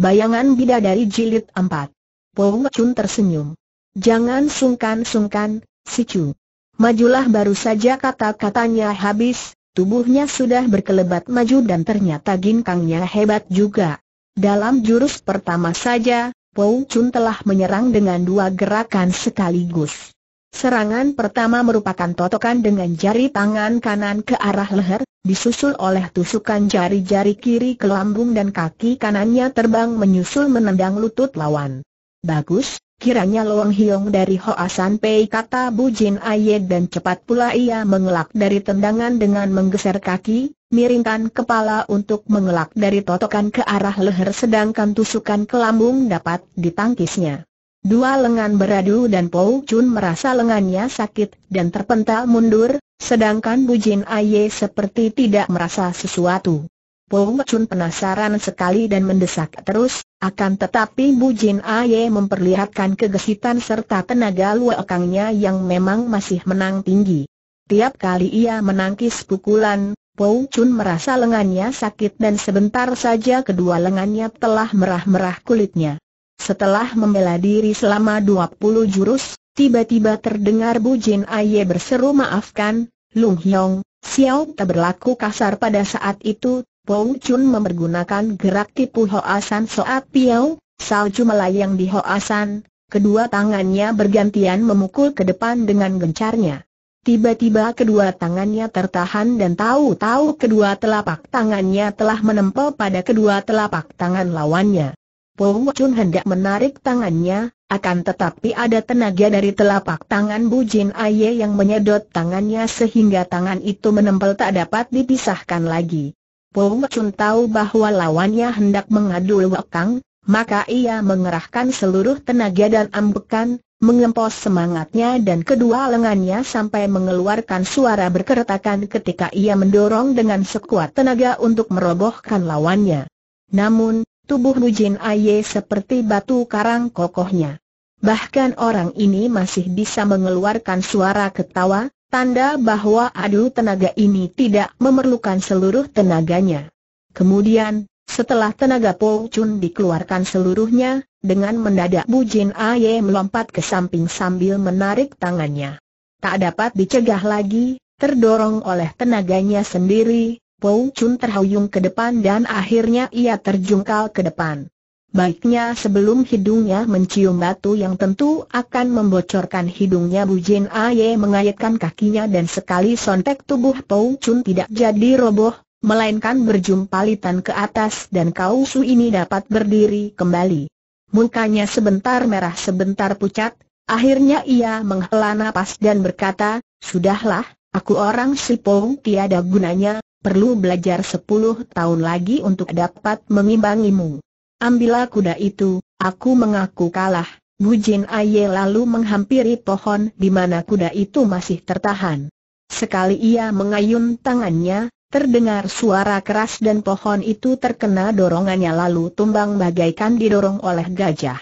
Bayangan bidadari jilid 4. Pong Chun tersenyum. Jangan sungkan-sungkan, si Chu. Majulah baru saja kata-katanya habis, tubuhnya sudah berkelebat maju dan ternyata ginkangnya hebat juga. Dalam jurus pertama saja, Pong Chun telah menyerang dengan dua gerakan sekaligus. Serangan pertama merupakan totokan dengan jari tangan kanan ke arah leher, disusul oleh tusukan jari-jari kiri ke lambung dan kaki kanannya terbang menyusul menendang lutut lawan. Bagus, kiranya Luang Hiong dari Hoasan Pei kata Bu Jin Aye dan cepat pula ia mengelak dari tendangan dengan menggeser kaki, miringkan kepala untuk mengelak dari totokan ke arah leher sedangkan tusukan ke lambung dapat ditangkisnya. Dua lengan beradu dan Pou Chun merasa lengannya sakit dan terpental mundur, sedangkan Bu Jin Aye seperti tidak merasa sesuatu. Pou Chun penasaran sekali dan mendesak terus, akan tetapi Bu Jin Aye memperlihatkan kegesitan serta tenaga luakangnya yang memang masih menang tinggi. Tiap kali ia menangkis pukulan, Pou Chun merasa lengannya sakit dan sebentar saja kedua lengannya telah merah-merah kulitnya. Setelah membela diri selama 20 jurus, tiba-tiba terdengar Bu Jin Aye berseru maafkan, Lung Hyong, Xiao tak berlaku kasar pada saat itu, Pong Chun mempergunakan gerak tipu Hoasan Soat Piao, salju melayang di Hoasan, kedua tangannya bergantian memukul ke depan dengan gencarnya. Tiba-tiba kedua tangannya tertahan dan tahu-tahu kedua telapak tangannya telah menempel pada kedua telapak tangan lawannya. Po Chun hendak menarik tangannya, akan tetapi ada tenaga dari telapak tangan Bu Jin Aye yang menyedot tangannya sehingga tangan itu menempel tak dapat dipisahkan lagi. Po Chun tahu bahwa lawannya hendak mengadu Kang, maka ia mengerahkan seluruh tenaga dan ambekan, mengempos semangatnya dan kedua lengannya sampai mengeluarkan suara berkeretakan ketika ia mendorong dengan sekuat tenaga untuk merobohkan lawannya. Namun, tubuh Jin Aye seperti batu karang kokohnya. Bahkan orang ini masih bisa mengeluarkan suara ketawa, tanda bahwa adu tenaga ini tidak memerlukan seluruh tenaganya. Kemudian, setelah tenaga Po Chun dikeluarkan seluruhnya, dengan mendadak Bu Jin Aye melompat ke samping sambil menarik tangannya. Tak dapat dicegah lagi, terdorong oleh tenaganya sendiri, Pou Chun terhuyung ke depan dan akhirnya ia terjungkal ke depan. Baiknya sebelum hidungnya mencium batu yang tentu akan membocorkan hidungnya Bu Jin Aye mengayatkan kakinya dan sekali sontek tubuh Pou Chun tidak jadi roboh, melainkan berjumpalitan ke atas dan kausu ini dapat berdiri kembali. Mukanya sebentar merah sebentar pucat, akhirnya ia menghela nafas dan berkata, Sudahlah, aku orang si Pou tiada gunanya, perlu belajar sepuluh tahun lagi untuk dapat mengimbangimu. Ambillah kuda itu, aku mengaku kalah. Bujin Aye lalu menghampiri pohon di mana kuda itu masih tertahan. Sekali ia mengayun tangannya, terdengar suara keras dan pohon itu terkena dorongannya lalu tumbang bagaikan didorong oleh gajah.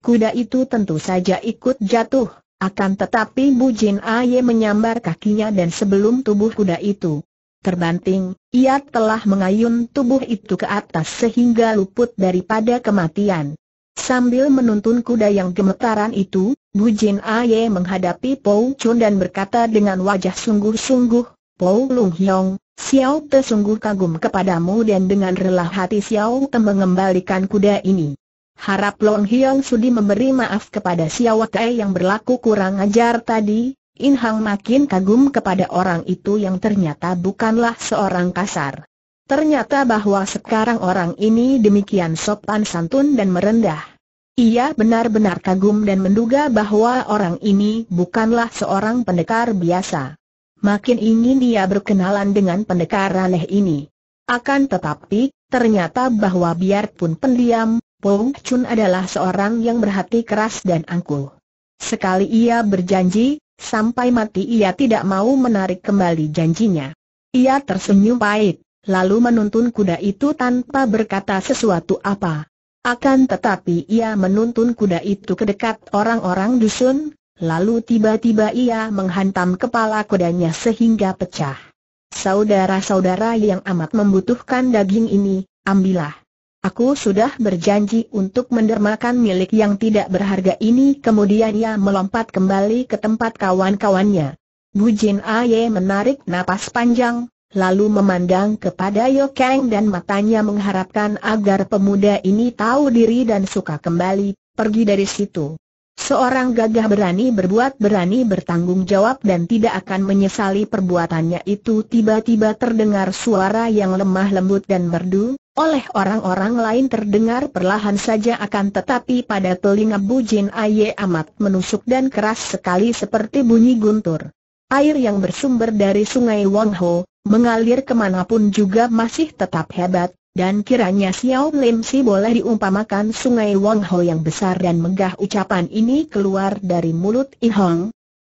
Kuda itu tentu saja ikut jatuh, akan tetapi Bujin Aye menyambar kakinya dan sebelum tubuh kuda itu Terbanting, ia telah mengayun tubuh itu ke atas sehingga luput daripada kematian. Sambil menuntun kuda yang gemetaran itu, Bu Jin Aye menghadapi Pou Chun dan berkata dengan wajah sungguh-sungguh, Pou Lung Hiong, Xiao Te sungguh kagum kepadamu dan dengan rela hati Xiao Te mengembalikan kuda ini. Harap Long Hiong Sudi memberi maaf kepada Xiao Te yang berlaku kurang ajar tadi, In Hang makin kagum kepada orang itu yang ternyata bukanlah seorang kasar. Ternyata bahwa sekarang orang ini demikian sopan santun dan merendah. Ia benar-benar kagum dan menduga bahwa orang ini bukanlah seorang pendekar biasa. Makin ingin ia berkenalan dengan pendekar aneh ini. Akan tetapi, ternyata bahwa biarpun pendiam, Pong Chun adalah seorang yang berhati keras dan angkuh. Sekali ia berjanji, Sampai mati ia tidak mau menarik kembali janjinya. Ia tersenyum pahit, lalu menuntun kuda itu tanpa berkata sesuatu apa. Akan tetapi ia menuntun kuda itu ke dekat orang-orang dusun, lalu tiba-tiba ia menghantam kepala kudanya sehingga pecah. Saudara-saudara yang amat membutuhkan daging ini, ambillah. Aku sudah berjanji untuk mendermakan milik yang tidak berharga ini Kemudian ia melompat kembali ke tempat kawan-kawannya Bu Jin Aye menarik napas panjang Lalu memandang kepada Yo Kang dan matanya mengharapkan agar pemuda ini tahu diri dan suka kembali, pergi dari situ. Seorang gagah berani berbuat berani bertanggung jawab dan tidak akan menyesali perbuatannya itu tiba-tiba terdengar suara yang lemah lembut dan merdu, oleh orang-orang lain terdengar perlahan saja akan tetapi pada telinga Bujin Aye amat menusuk dan keras sekali seperti bunyi guntur. Air yang bersumber dari sungai Wangho, mengalir kemanapun juga masih tetap hebat, dan kiranya Xiao Lim Si boleh diumpamakan sungai Wangho yang besar dan megah ucapan ini keluar dari mulut In Ihong.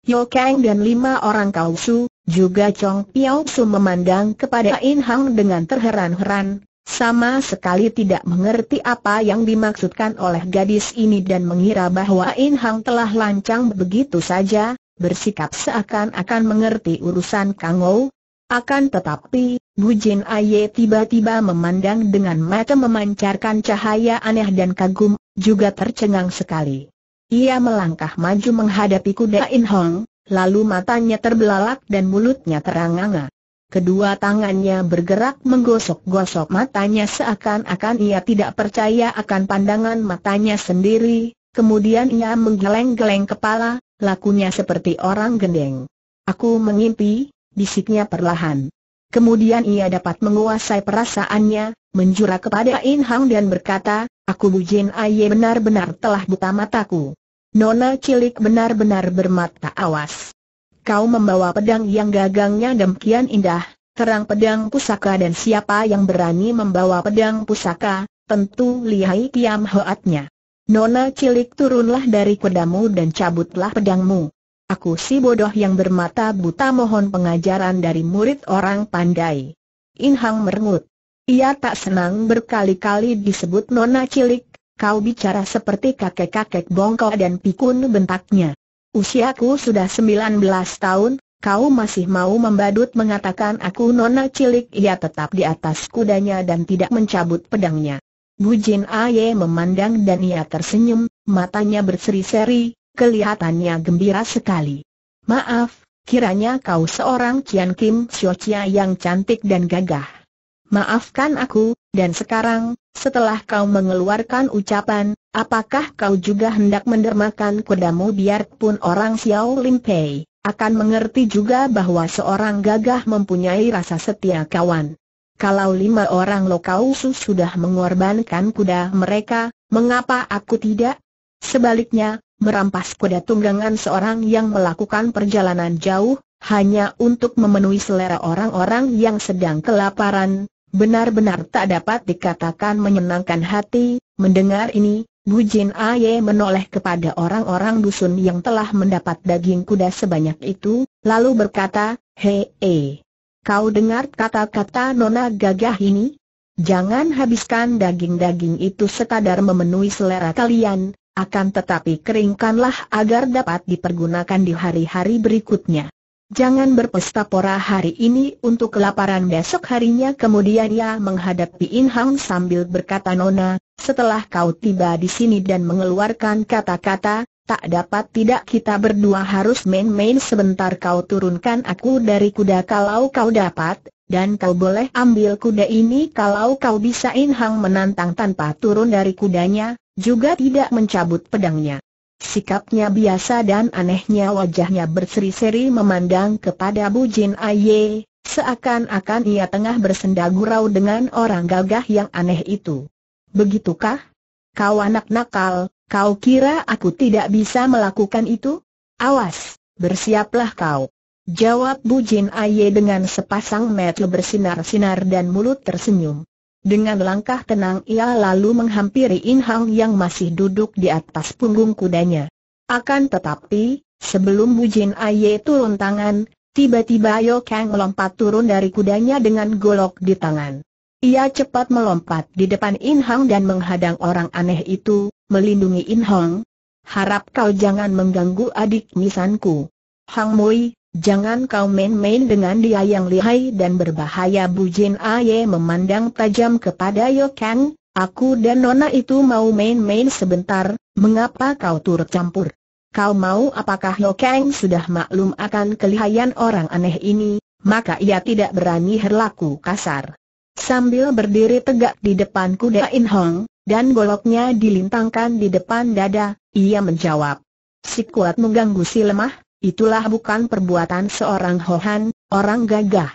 Yo Kang dan lima orang kausu, juga Chong Piao Su memandang kepada In Hang dengan terheran-heran, sama sekali tidak mengerti apa yang dimaksudkan oleh gadis ini dan mengira bahwa In Hang telah lancang begitu saja, bersikap seakan-akan mengerti urusan Kang Ou. Akan tetapi, Bu Jin Aye tiba-tiba memandang dengan mata memancarkan cahaya aneh dan kagum, juga tercengang sekali. Ia melangkah maju menghadapi kuda In Hong, lalu matanya terbelalak dan mulutnya teranganga. Kedua tangannya bergerak menggosok-gosok matanya seakan-akan ia tidak percaya akan pandangan matanya sendiri, kemudian ia menggeleng-geleng kepala, lakunya seperti orang gendeng. Aku mengimpi, bisiknya perlahan. Kemudian ia dapat menguasai perasaannya, menjura kepada In Hang dan berkata, Aku bujin Aye benar-benar telah buta mataku. Nona cilik benar-benar bermata awas kau membawa pedang yang gagangnya demikian indah, terang pedang pusaka dan siapa yang berani membawa pedang pusaka, tentu lihai kiam hoatnya. Nona cilik turunlah dari kudamu dan cabutlah pedangmu. Aku si bodoh yang bermata buta mohon pengajaran dari murid orang pandai. Inhang merengut. Ia tak senang berkali-kali disebut nona cilik, kau bicara seperti kakek-kakek bongkau dan pikun bentaknya. Usiaku sudah 19 tahun, kau masih mau membadut mengatakan aku nona cilik Ia tetap di atas kudanya dan tidak mencabut pedangnya Bu Jin Aye memandang dan ia tersenyum, matanya berseri-seri, kelihatannya gembira sekali Maaf, kiranya kau seorang Kian Kim Siocia yang cantik dan gagah Maafkan aku, dan sekarang, setelah kau mengeluarkan ucapan, Apakah kau juga hendak mendermakan kudamu biarpun orang Xiao Lim Pei, akan mengerti juga bahwa seorang gagah mempunyai rasa setia kawan. Kalau lima orang lokau sudah mengorbankan kuda mereka, mengapa aku tidak? Sebaliknya, merampas kuda tunggangan seorang yang melakukan perjalanan jauh, hanya untuk memenuhi selera orang-orang yang sedang kelaparan, benar-benar tak dapat dikatakan menyenangkan hati, mendengar ini, Bu Jin Aye menoleh kepada orang-orang dusun yang telah mendapat daging kuda sebanyak itu, lalu berkata, Hei, kau dengar kata-kata nona gagah ini? Jangan habiskan daging-daging itu sekadar memenuhi selera kalian, akan tetapi keringkanlah agar dapat dipergunakan di hari-hari berikutnya. Jangan berpesta pora hari ini untuk kelaparan besok harinya Kemudian ia menghadapi In Hang sambil berkata Nona, setelah kau tiba di sini dan mengeluarkan kata-kata, tak dapat tidak kita berdua harus main-main sebentar kau turunkan aku dari kuda kalau kau dapat, dan kau boleh ambil kuda ini kalau kau bisa In Hang menantang tanpa turun dari kudanya, juga tidak mencabut pedangnya. Sikapnya biasa dan anehnya wajahnya berseri-seri memandang kepada Bu Jin Aye, seakan-akan ia tengah bersenda gurau dengan orang gagah yang aneh itu. Begitukah? Kau anak nakal, kau kira aku tidak bisa melakukan itu? Awas, bersiaplah kau. Jawab Bu Jin Aye dengan sepasang mata bersinar-sinar dan mulut tersenyum. Dengan langkah tenang ia lalu menghampiri In Hang yang masih duduk di atas punggung kudanya. Akan tetapi, sebelum Bu Jin Aye turun tangan, tiba-tiba Yo Kang melompat turun dari kudanya dengan golok di tangan. Ia cepat melompat di depan In Hang dan menghadang orang aneh itu, melindungi In Hang. Harap kau jangan mengganggu adik misanku, Hang Mui, Jangan kau main-main dengan dia yang lihai dan berbahaya Bu Jin Aye memandang tajam kepada Yo Kang, aku dan Nona itu mau main-main sebentar, mengapa kau turut campur? Kau mau apakah Yo Kang sudah maklum akan kelihayan orang aneh ini, maka ia tidak berani berlaku kasar. Sambil berdiri tegak di depan kuda In Hong, dan goloknya dilintangkan di depan dada, ia menjawab. Si kuat mengganggu si lemah, Itulah bukan perbuatan seorang Hohan, orang gagah.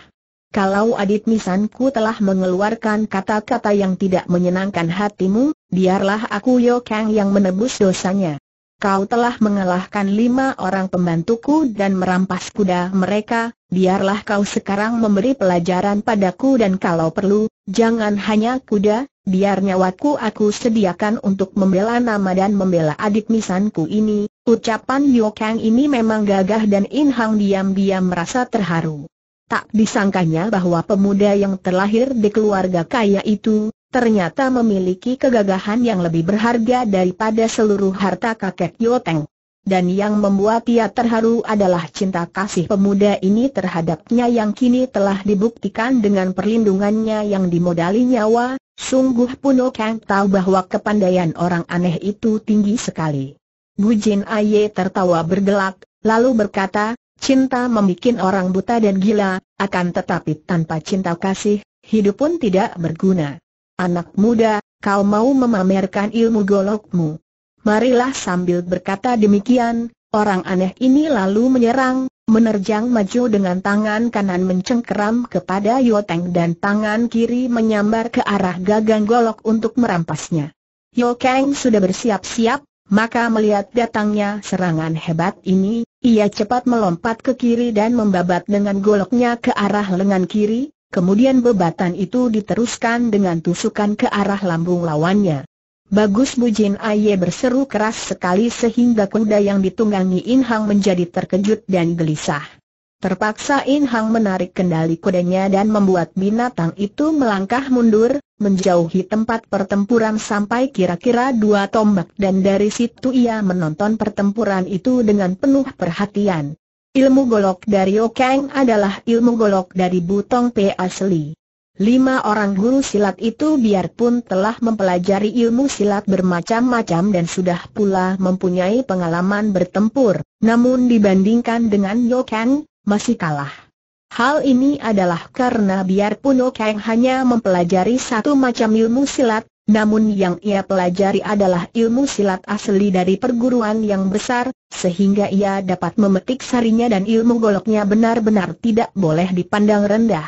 Kalau Adit Misanku telah mengeluarkan kata-kata yang tidak menyenangkan hatimu, biarlah aku Kang yang menebus dosanya. Kau telah mengalahkan lima orang pembantuku dan merampas kuda mereka, biarlah kau sekarang memberi pelajaran padaku dan kalau perlu, jangan hanya kuda, biar nyawaku aku sediakan untuk membela nama dan membela adik misanku ini, ucapan Kang ini memang gagah dan In Hang diam-diam merasa terharu. Tak disangkanya bahwa pemuda yang terlahir di keluarga kaya itu, ternyata memiliki kegagahan yang lebih berharga daripada seluruh harta kakek Yoteng dan yang membuat ia terharu adalah cinta kasih pemuda ini terhadapnya yang kini telah dibuktikan dengan perlindungannya yang dimodali nyawa, sungguh Puno Kang tahu bahwa kepandaian orang aneh itu tinggi sekali. Jin Aye tertawa bergelak, lalu berkata, cinta membuat orang buta dan gila, akan tetapi tanpa cinta kasih, hidup pun tidak berguna. Anak muda, kau mau memamerkan ilmu golokmu. Marilah sambil berkata demikian, orang aneh ini lalu menyerang, menerjang maju dengan tangan kanan mencengkeram kepada Yoteng dan tangan kiri menyambar ke arah gagang golok untuk merampasnya. Yoteng sudah bersiap-siap, maka melihat datangnya serangan hebat ini, ia cepat melompat ke kiri dan membabat dengan goloknya ke arah lengan kiri, kemudian bebatan itu diteruskan dengan tusukan ke arah lambung lawannya. Bagus Bujin Aye berseru keras sekali sehingga kuda yang ditunggangi In Hang menjadi terkejut dan gelisah. Terpaksa In Hang menarik kendali kudanya dan membuat binatang itu melangkah mundur, menjauhi tempat pertempuran sampai kira-kira dua tombak dan dari situ ia menonton pertempuran itu dengan penuh perhatian. Ilmu golok dari Okeng adalah ilmu golok dari Butong P asli. Lima orang guru silat itu biarpun telah mempelajari ilmu silat bermacam-macam dan sudah pula mempunyai pengalaman bertempur, namun dibandingkan dengan Yokan, masih kalah. Hal ini adalah karena biarpun Kang hanya mempelajari satu macam ilmu silat, namun yang ia pelajari adalah ilmu silat asli dari perguruan yang besar, sehingga ia dapat memetik sarinya dan ilmu goloknya benar-benar tidak boleh dipandang rendah.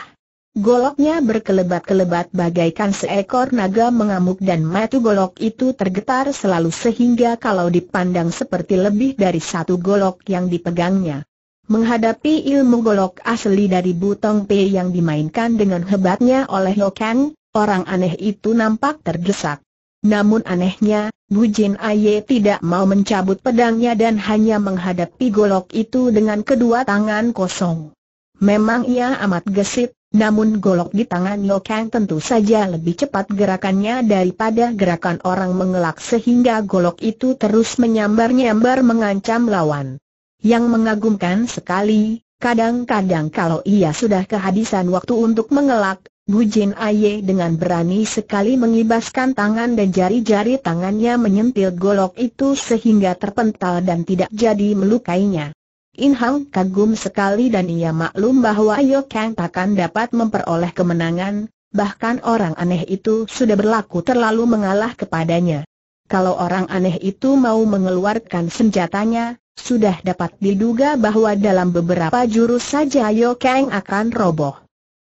Goloknya berkelebat-kelebat bagaikan seekor naga mengamuk dan matu golok itu tergetar selalu sehingga kalau dipandang seperti lebih dari satu golok yang dipegangnya. Menghadapi ilmu golok asli dari Butong Pei yang dimainkan dengan hebatnya oleh Kang, orang aneh itu nampak terdesak. Namun anehnya, Bu Jin Aye tidak mau mencabut pedangnya dan hanya menghadapi golok itu dengan kedua tangan kosong. Memang ia amat gesit, namun golok di tangan Kang tentu saja lebih cepat gerakannya daripada gerakan orang mengelak sehingga golok itu terus menyambar-nyambar mengancam lawan. Yang mengagumkan sekali, kadang-kadang kalau ia sudah kehabisan waktu untuk mengelak, Jin Aye dengan berani sekali mengibaskan tangan dan jari-jari tangannya menyentil golok itu sehingga terpental dan tidak jadi melukainya. In Hang kagum sekali dan ia maklum bahwa Yo Kang takkan dapat memperoleh kemenangan, bahkan orang aneh itu sudah berlaku terlalu mengalah kepadanya. Kalau orang aneh itu mau mengeluarkan senjatanya, sudah dapat diduga bahwa dalam beberapa jurus saja Yo Kang akan roboh.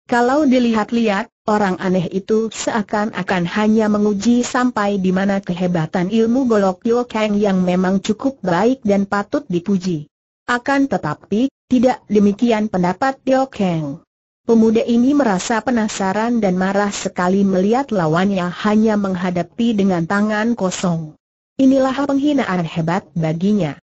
Kalau dilihat-lihat, orang aneh itu seakan-akan hanya menguji sampai di mana kehebatan ilmu golok Yo Kang yang memang cukup baik dan patut dipuji. Akan tetapi, tidak demikian pendapat Tio Kang. Pemuda ini merasa penasaran dan marah sekali melihat lawannya hanya menghadapi dengan tangan kosong. Inilah penghinaan hebat baginya.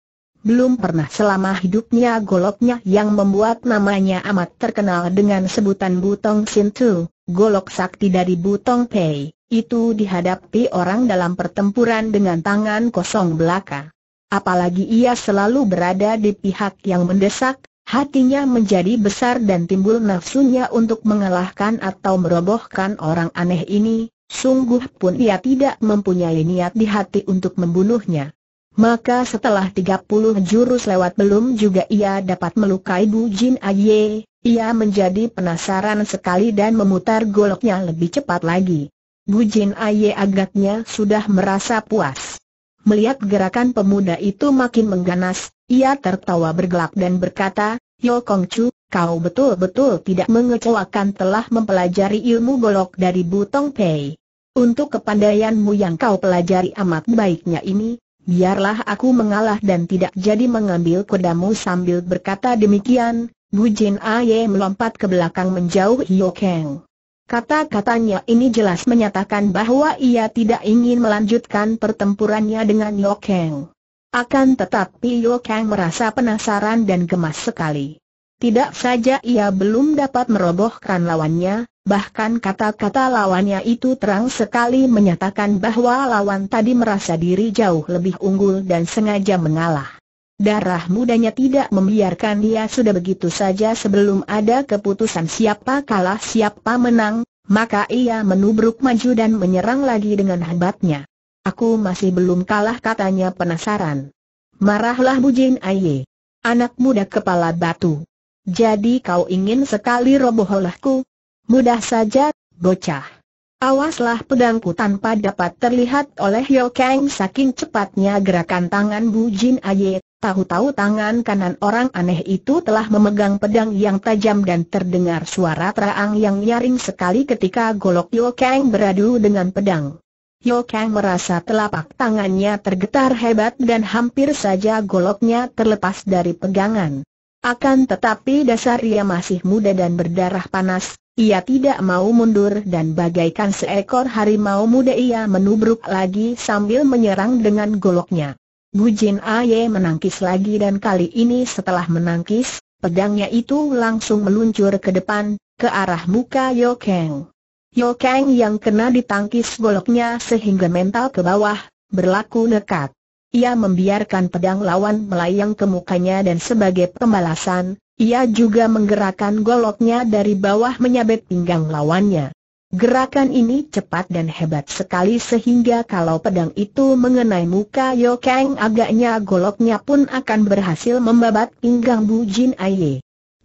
Belum pernah selama hidupnya goloknya yang membuat namanya amat terkenal dengan sebutan Butong Sintu, golok sakti dari Butong Pei, itu dihadapi orang dalam pertempuran dengan tangan kosong belaka apalagi ia selalu berada di pihak yang mendesak, hatinya menjadi besar dan timbul nafsunya untuk mengalahkan atau merobohkan orang aneh ini, sungguh pun ia tidak mempunyai niat di hati untuk membunuhnya. Maka setelah 30 jurus lewat belum juga ia dapat melukai Bu Jin Aye, ia menjadi penasaran sekali dan memutar goloknya lebih cepat lagi. Bu Jin Aye agaknya sudah merasa puas. Melihat gerakan pemuda itu makin mengganas, ia tertawa bergelak dan berkata, Yo Kong Chu, kau betul-betul tidak mengecewakan telah mempelajari ilmu golok dari Butong Pei. Untuk kepandaianmu yang kau pelajari amat baiknya ini, biarlah aku mengalah dan tidak jadi mengambil kudamu sambil berkata demikian, Bu Jin Aye melompat ke belakang menjauh Yo Kong. Kata-katanya ini jelas menyatakan bahwa ia tidak ingin melanjutkan pertempurannya dengan Yokeng. Akan tetapi Yokeng merasa penasaran dan gemas sekali. Tidak saja ia belum dapat merobohkan lawannya, bahkan kata-kata lawannya itu terang sekali menyatakan bahwa lawan tadi merasa diri jauh lebih unggul dan sengaja mengalah. Darah mudanya tidak membiarkan dia sudah begitu saja sebelum ada keputusan siapa kalah siapa menang, maka ia menubruk maju dan menyerang lagi dengan hebatnya. Aku masih belum kalah katanya penasaran. Marahlah Bujin Aye. Anak muda kepala batu. Jadi kau ingin sekali roboh Mudah saja, bocah. Awaslah pedangku tanpa dapat terlihat oleh Yo Kang saking cepatnya gerakan tangan Bu Jin Aye. Tahu-tahu tangan kanan orang aneh itu telah memegang pedang yang tajam dan terdengar suara terang yang nyaring sekali ketika golok Yo Kang beradu dengan pedang. Yo Kang merasa telapak tangannya tergetar hebat dan hampir saja goloknya terlepas dari pegangan. Akan tetapi dasar ia masih muda dan berdarah panas, ia tidak mau mundur dan bagaikan seekor harimau muda ia menubruk lagi sambil menyerang dengan goloknya. Bujin Aye menangkis lagi dan kali ini setelah menangkis, pedangnya itu langsung meluncur ke depan, ke arah muka Yo Kang. Yo Kang yang kena ditangkis goloknya sehingga mental ke bawah, berlaku nekat ia membiarkan pedang lawan melayang ke mukanya dan sebagai pembalasan, ia juga menggerakkan goloknya dari bawah menyabet pinggang lawannya. Gerakan ini cepat dan hebat sekali sehingga kalau pedang itu mengenai muka Yo Kang agaknya goloknya pun akan berhasil membabat pinggang Bu Jin Aye.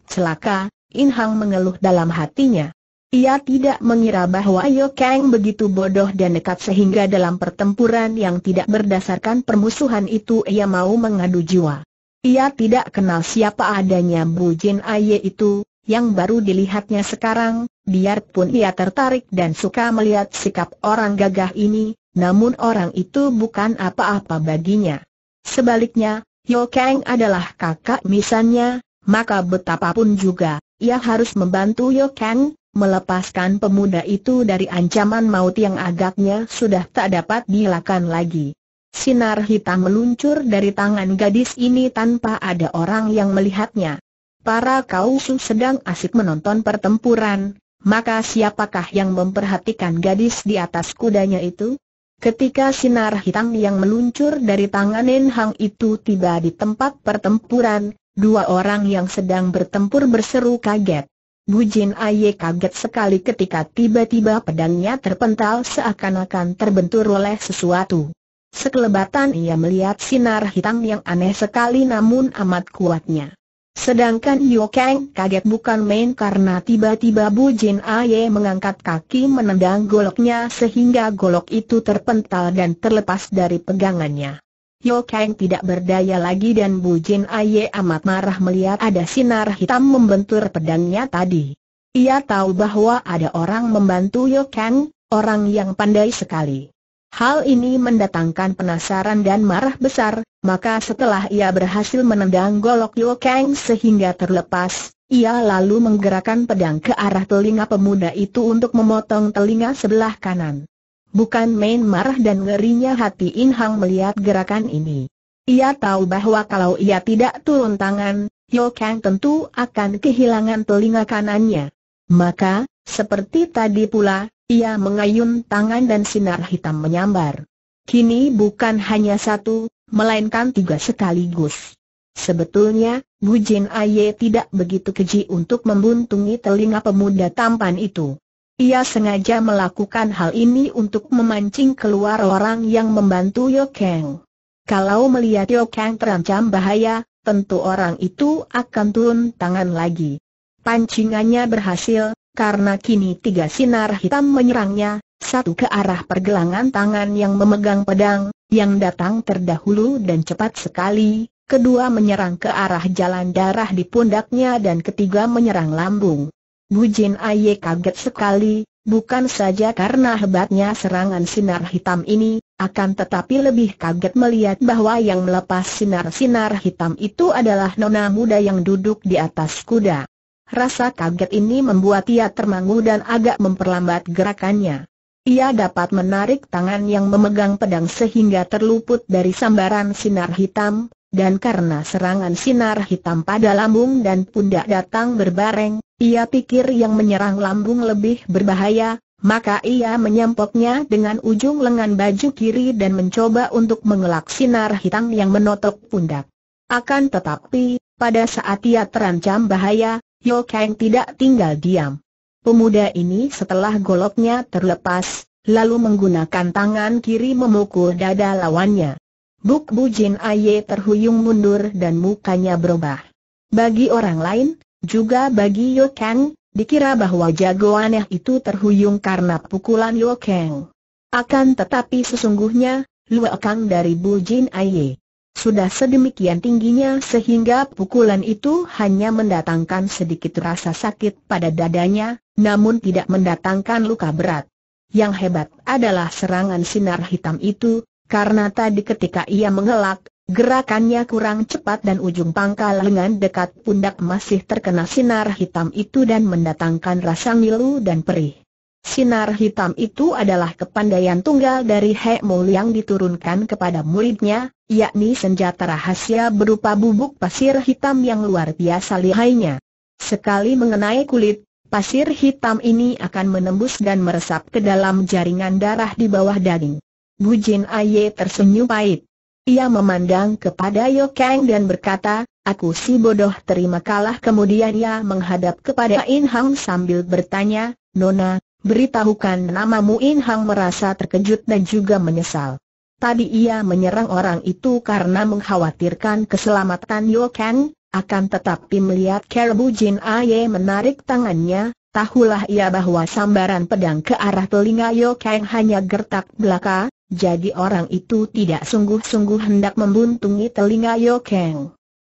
Celaka, In Hang mengeluh dalam hatinya. Ia tidak mengira bahwa Yo Kang begitu bodoh dan nekat sehingga dalam pertempuran yang tidak berdasarkan permusuhan itu ia mau mengadu jiwa. Ia tidak kenal siapa adanya Bu Jin Aye itu, yang baru dilihatnya sekarang, biarpun ia tertarik dan suka melihat sikap orang gagah ini, namun orang itu bukan apa-apa baginya. Sebaliknya, Yo Kang adalah kakak misalnya, maka betapapun juga, ia harus membantu Yo Kang, melepaskan pemuda itu dari ancaman maut yang agaknya sudah tak dapat dilakukan lagi. Sinar hitam meluncur dari tangan gadis ini tanpa ada orang yang melihatnya. Para kausu sedang asik menonton pertempuran, maka siapakah yang memperhatikan gadis di atas kudanya itu? Ketika sinar hitam yang meluncur dari tangan Nen Hang itu tiba di tempat pertempuran, dua orang yang sedang bertempur berseru kaget. Bu Jin Aye kaget sekali ketika tiba-tiba pedangnya terpental seakan-akan terbentur oleh sesuatu. Sekelebatan ia melihat sinar hitam yang aneh sekali namun amat kuatnya. Sedangkan Yu Kang kaget bukan main karena tiba-tiba Bu Jin Aye mengangkat kaki menendang goloknya sehingga golok itu terpental dan terlepas dari pegangannya. Yo Kang tidak berdaya lagi dan Bu Jin Aye amat marah melihat ada sinar hitam membentur pedangnya tadi. Ia tahu bahwa ada orang membantu Yo Kang, orang yang pandai sekali. Hal ini mendatangkan penasaran dan marah besar, maka setelah ia berhasil menendang golok Yo Kang sehingga terlepas, ia lalu menggerakkan pedang ke arah telinga pemuda itu untuk memotong telinga sebelah kanan. Bukan main marah dan ngerinya hati In Hang melihat gerakan ini. Ia tahu bahwa kalau ia tidak turun tangan, Yo Kang tentu akan kehilangan telinga kanannya. Maka, seperti tadi pula, ia mengayun tangan dan sinar hitam menyambar. Kini bukan hanya satu, melainkan tiga sekaligus. Sebetulnya, Bu Jin Aye tidak begitu keji untuk membuntungi telinga pemuda tampan itu. Ia sengaja melakukan hal ini untuk memancing keluar orang yang membantu Yokeng. Kalau melihat Yokeng terancam bahaya, tentu orang itu akan turun tangan lagi. Pancingannya berhasil, karena kini tiga sinar hitam menyerangnya, satu ke arah pergelangan tangan yang memegang pedang, yang datang terdahulu dan cepat sekali, kedua menyerang ke arah jalan darah di pundaknya dan ketiga menyerang lambung. Bu Jin Aye kaget sekali, bukan saja karena hebatnya serangan sinar hitam ini, akan tetapi lebih kaget melihat bahwa yang melepas sinar-sinar hitam itu adalah nona muda yang duduk di atas kuda. Rasa kaget ini membuat ia termangu dan agak memperlambat gerakannya. Ia dapat menarik tangan yang memegang pedang sehingga terluput dari sambaran sinar hitam, dan karena serangan sinar hitam pada lambung dan pundak datang berbareng, ia pikir yang menyerang lambung lebih berbahaya, maka ia menyampoknya dengan ujung lengan baju kiri dan mencoba untuk mengelak sinar hitam yang menotok pundak. Akan tetapi, pada saat ia terancam bahaya, Yo Kang tidak tinggal diam. Pemuda ini setelah goloknya terlepas, lalu menggunakan tangan kiri memukul dada lawannya. Buk Bujin Aye terhuyung mundur dan mukanya berubah. Bagi orang lain, juga bagi Yo Kang, dikira bahwa jago aneh itu terhuyung karena pukulan Yo Kang. Akan tetapi sesungguhnya, Lue Kang dari Bujin Aye sudah sedemikian tingginya sehingga pukulan itu hanya mendatangkan sedikit rasa sakit pada dadanya, namun tidak mendatangkan luka berat. Yang hebat adalah serangan sinar hitam itu, karena tadi ketika ia mengelak, gerakannya kurang cepat dan ujung pangkal lengan dekat pundak masih terkena sinar hitam itu dan mendatangkan rasa ngilu dan perih. Sinar hitam itu adalah kepandaian tunggal dari Hek Mul yang diturunkan kepada muridnya, yakni senjata rahasia berupa bubuk pasir hitam yang luar biasa lihainya. Sekali mengenai kulit, pasir hitam ini akan menembus dan meresap ke dalam jaringan darah di bawah daging. Bu Jin Aye tersenyum pahit. Ia memandang kepada Yo Kang dan berkata, aku si bodoh terima kalah kemudian ia menghadap kepada In Hang sambil bertanya, Nona, beritahukan namamu In Hang merasa terkejut dan juga menyesal. Tadi ia menyerang orang itu karena mengkhawatirkan keselamatan Yo Kang, akan tetapi melihat Kerbujin Aye menarik tangannya, Tahulah ia bahwa sambaran pedang ke arah telinga Yo Kang hanya gertak belaka, jadi orang itu tidak sungguh-sungguh hendak membuntungi telinga Yo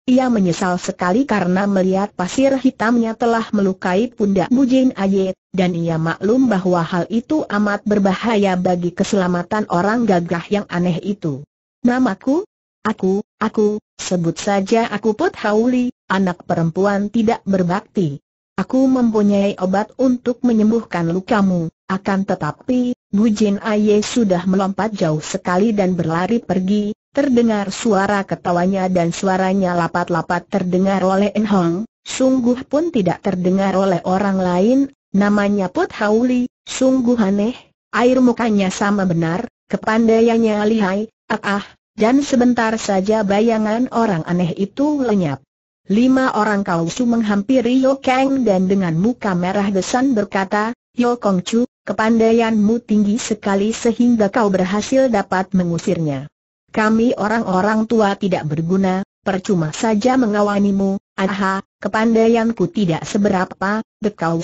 Ia menyesal sekali karena melihat pasir hitamnya telah melukai pundak Bujin Aye, dan ia maklum bahwa hal itu amat berbahaya bagi keselamatan orang gagah yang aneh itu. Namaku? Aku, aku, sebut saja aku Put Hauli, anak perempuan tidak berbakti. Aku mempunyai obat untuk menyembuhkan lukamu, akan tetapi, Bu Jin Aye sudah melompat jauh sekali dan berlari pergi, terdengar suara ketawanya dan suaranya lapat-lapat terdengar oleh En Hong, sungguh pun tidak terdengar oleh orang lain, namanya Put Hauli, sungguh aneh, air mukanya sama benar, kepandaiannya lihai, ah ah, dan sebentar saja bayangan orang aneh itu lenyap. Lima orang kausu menghampiri Yo Kang dan dengan muka merah desan berkata, Yo Kong Chu, kepandaianmu tinggi sekali sehingga kau berhasil dapat mengusirnya. Kami orang-orang tua tidak berguna, percuma saja mengawanimu, aha, kepandaianku tidak seberapa,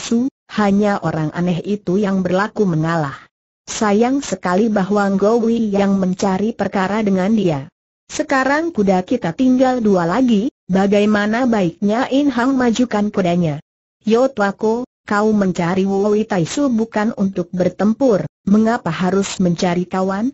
su, hanya orang aneh itu yang berlaku mengalah. Sayang sekali bahwa Gowi yang mencari perkara dengan dia. Sekarang kuda kita tinggal dua lagi, bagaimana baiknya In Hang majukan kudanya? Yo Tuako, kau mencari Woi Taisu bukan untuk bertempur, mengapa harus mencari kawan?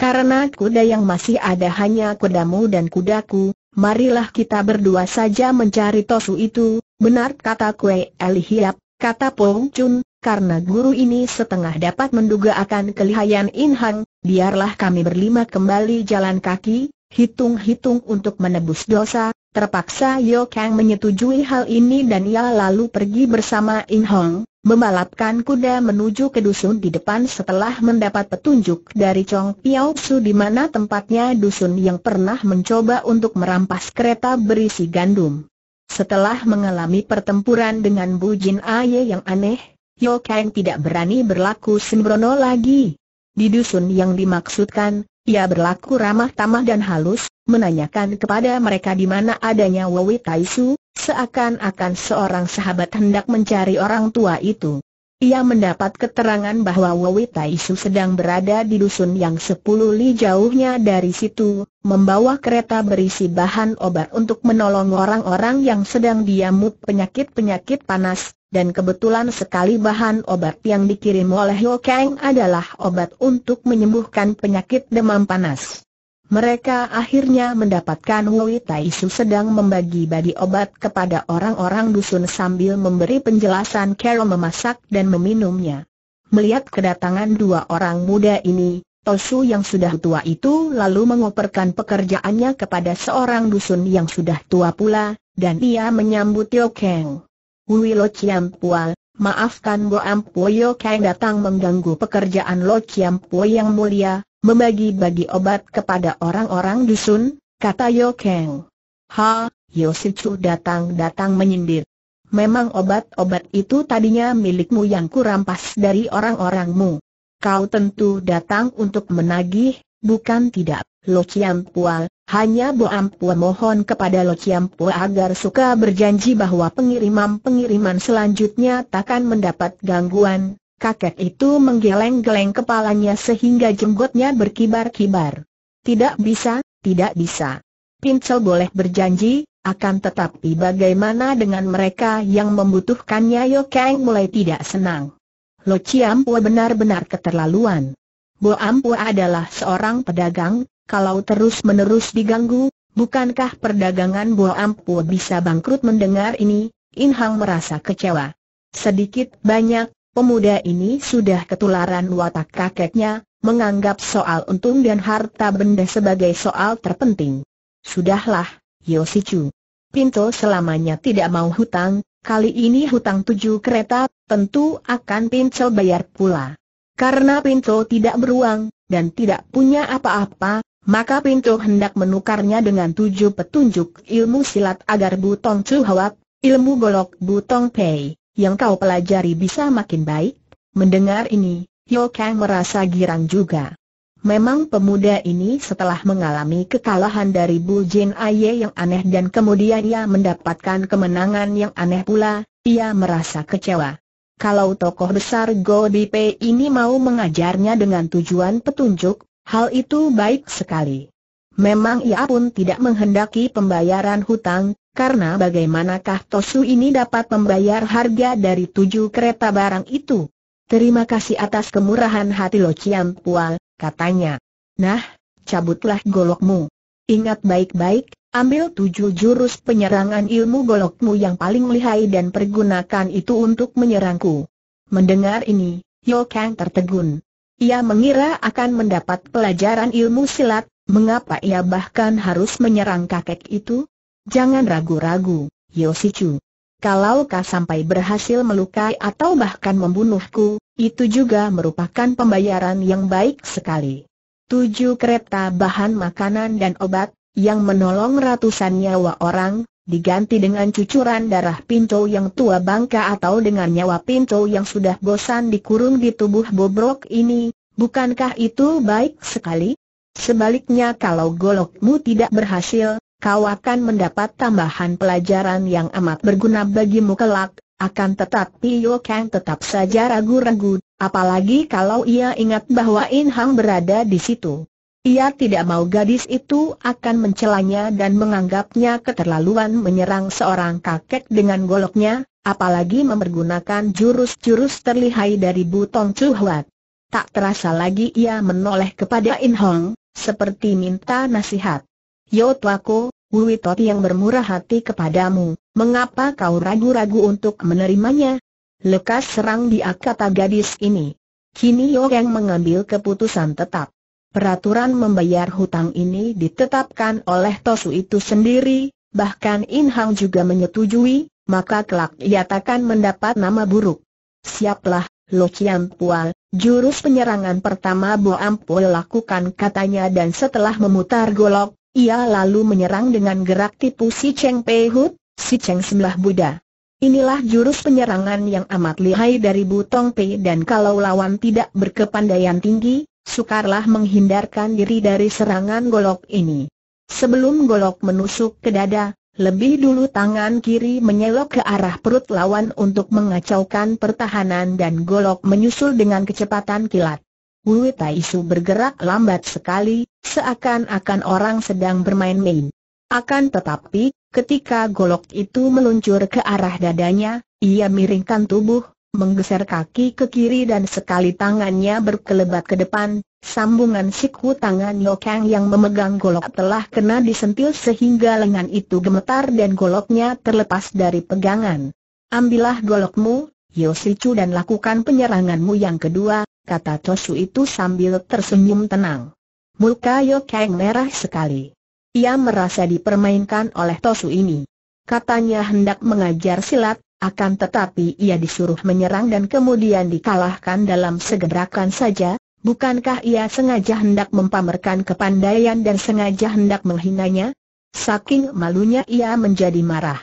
Karena kuda yang masih ada hanya kudamu dan kudaku, marilah kita berdua saja mencari Tosu itu, benar kata Kue Eli Hiap, kata Pong Chun, karena guru ini setengah dapat menduga akan kelihayan In Hang, biarlah kami berlima kembali jalan kaki, hitung-hitung untuk menebus dosa, terpaksa Yeo Kang menyetujui hal ini dan ia lalu pergi bersama In Hong, membalapkan kuda menuju ke dusun di depan setelah mendapat petunjuk dari Chong Piao Su di mana tempatnya dusun yang pernah mencoba untuk merampas kereta berisi gandum. Setelah mengalami pertempuran dengan Bu Jin Aye yang aneh, Yeo Kang tidak berani berlaku sembrono lagi. Di dusun yang dimaksudkan, ia berlaku ramah tamah dan halus, menanyakan kepada mereka di mana adanya Wewi Taisu, seakan-akan seorang sahabat hendak mencari orang tua itu. Ia mendapat keterangan bahwa Wewi Taisu sedang berada di dusun yang sepuluh li jauhnya dari situ, membawa kereta berisi bahan obat untuk menolong orang-orang yang sedang diamut penyakit-penyakit panas, dan kebetulan sekali bahan obat yang dikirim oleh Yo Kang adalah obat untuk menyembuhkan penyakit demam panas. Mereka akhirnya mendapatkan Wei Su sedang membagi-bagi obat kepada orang-orang dusun sambil memberi penjelasan Carol memasak dan meminumnya. Melihat kedatangan dua orang muda ini, Tosu yang sudah tua itu lalu mengoperkan pekerjaannya kepada seorang dusun yang sudah tua pula, dan ia menyambut Yo Kang. Hui Lo Chiam Pual, maafkan Bo Ampoyo Kang datang mengganggu pekerjaan Lo Chiam yang mulia, membagi-bagi obat kepada orang-orang dusun, kata Yo Kang. Ha, Yo si Chu datang-datang menyindir. Memang obat-obat itu tadinya milikmu yang kurampas dari orang-orangmu. Kau tentu datang untuk menagih, bukan tidak, Lo Chiam Pual, hanya Bo Ampu mohon kepada Lo Chiampua agar suka berjanji bahwa pengiriman-pengiriman selanjutnya takkan mendapat gangguan. Kakek itu menggeleng-geleng kepalanya sehingga jenggotnya berkibar-kibar. Tidak bisa, tidak bisa. Pincel boleh berjanji, akan tetapi bagaimana dengan mereka yang membutuhkannya Yo Kang mulai tidak senang. Lo Chiampua benar-benar keterlaluan. Bo Ampu adalah seorang pedagang, kalau terus-menerus diganggu, bukankah perdagangan buah Ampu bisa bangkrut mendengar ini? In Hang merasa kecewa. Sedikit banyak, pemuda ini sudah ketularan watak kakeknya, menganggap soal untung dan harta benda sebagai soal terpenting. Sudahlah, Yosichu. Pinto selamanya tidak mau hutang, kali ini hutang tujuh kereta, tentu akan Pinto bayar pula. Karena Pinto tidak beruang, dan tidak punya apa-apa, maka pintu hendak menukarnya dengan tujuh petunjuk ilmu silat agar Butong Chu Hawat, ilmu golok Butong Pei, yang kau pelajari bisa makin baik. Mendengar ini, Yo Kang merasa girang juga. Memang pemuda ini setelah mengalami kekalahan dari Bu Jin Aye yang aneh dan kemudian ia mendapatkan kemenangan yang aneh pula, ia merasa kecewa. Kalau tokoh besar Go Di Pei ini mau mengajarnya dengan tujuan petunjuk, Hal itu baik sekali. Memang ia pun tidak menghendaki pembayaran hutang, karena bagaimanakah Tosu ini dapat membayar harga dari tujuh kereta barang itu? Terima kasih atas kemurahan hati Lo Chiam Pual, katanya. Nah, cabutlah golokmu. Ingat baik-baik, ambil tujuh jurus penyerangan ilmu golokmu yang paling lihai dan pergunakan itu untuk menyerangku. Mendengar ini, Yo Kang tertegun. Ia mengira akan mendapat pelajaran ilmu silat, mengapa ia bahkan harus menyerang kakek itu? Jangan ragu-ragu, Yosichu. Kalau kau sampai berhasil melukai atau bahkan membunuhku, itu juga merupakan pembayaran yang baik sekali. Tujuh kereta bahan makanan dan obat, yang menolong ratusan nyawa orang, diganti dengan cucuran darah pinto yang tua bangka atau dengan nyawa pinto yang sudah bosan dikurung di tubuh bobrok ini, bukankah itu baik sekali? Sebaliknya kalau golokmu tidak berhasil, kau akan mendapat tambahan pelajaran yang amat berguna bagimu kelak, akan tetapi Yo Kang tetap saja ragu-ragu, apalagi kalau ia ingat bahwa In Hang berada di situ. Ia tidak mau gadis itu akan mencelanya dan menganggapnya keterlaluan menyerang seorang kakek dengan goloknya, apalagi mempergunakan jurus-jurus terlihai dari Butong Huat. Tak terasa lagi ia menoleh kepada In Hong, seperti minta nasihat. Yo tuaku, Wui Toti yang bermurah hati kepadamu, mengapa kau ragu-ragu untuk menerimanya? Lekas serang dia kata gadis ini. Kini Yo yang mengambil keputusan tetap. Peraturan membayar hutang ini ditetapkan oleh Tosu itu sendiri, bahkan In Hang juga menyetujui, maka kelak ia takkan mendapat nama buruk. Siaplah, Lo Chiam Pual, jurus penyerangan pertama Bo Ampul lakukan katanya dan setelah memutar golok, ia lalu menyerang dengan gerak tipu si Cheng Pei Hut, si Cheng Semlah Buddha. Inilah jurus penyerangan yang amat lihai dari Butong Pei dan kalau lawan tidak berkepandaian tinggi, Sukarlah menghindarkan diri dari serangan golok ini. Sebelum golok menusuk ke dada, lebih dulu tangan kiri menyelok ke arah perut lawan untuk mengacaukan pertahanan dan golok menyusul dengan kecepatan kilat. Wu Taisu bergerak lambat sekali, seakan-akan orang sedang bermain-main. Akan tetapi, ketika golok itu meluncur ke arah dadanya, ia miringkan tubuh, menggeser kaki ke kiri dan sekali tangannya berkelebat ke depan, sambungan siku tangan Yokang yang memegang golok telah kena disentil sehingga lengan itu gemetar dan goloknya terlepas dari pegangan. Ambillah golokmu, Yosichu dan lakukan penyeranganmu yang kedua, kata Tosu itu sambil tersenyum tenang. Muka Yokang merah sekali. Ia merasa dipermainkan oleh Tosu ini. Katanya hendak mengajar silat, akan tetapi ia disuruh menyerang dan kemudian dikalahkan dalam segerakan saja, bukankah ia sengaja hendak mempamerkan kepandaian dan sengaja hendak menghinanya? Saking malunya ia menjadi marah.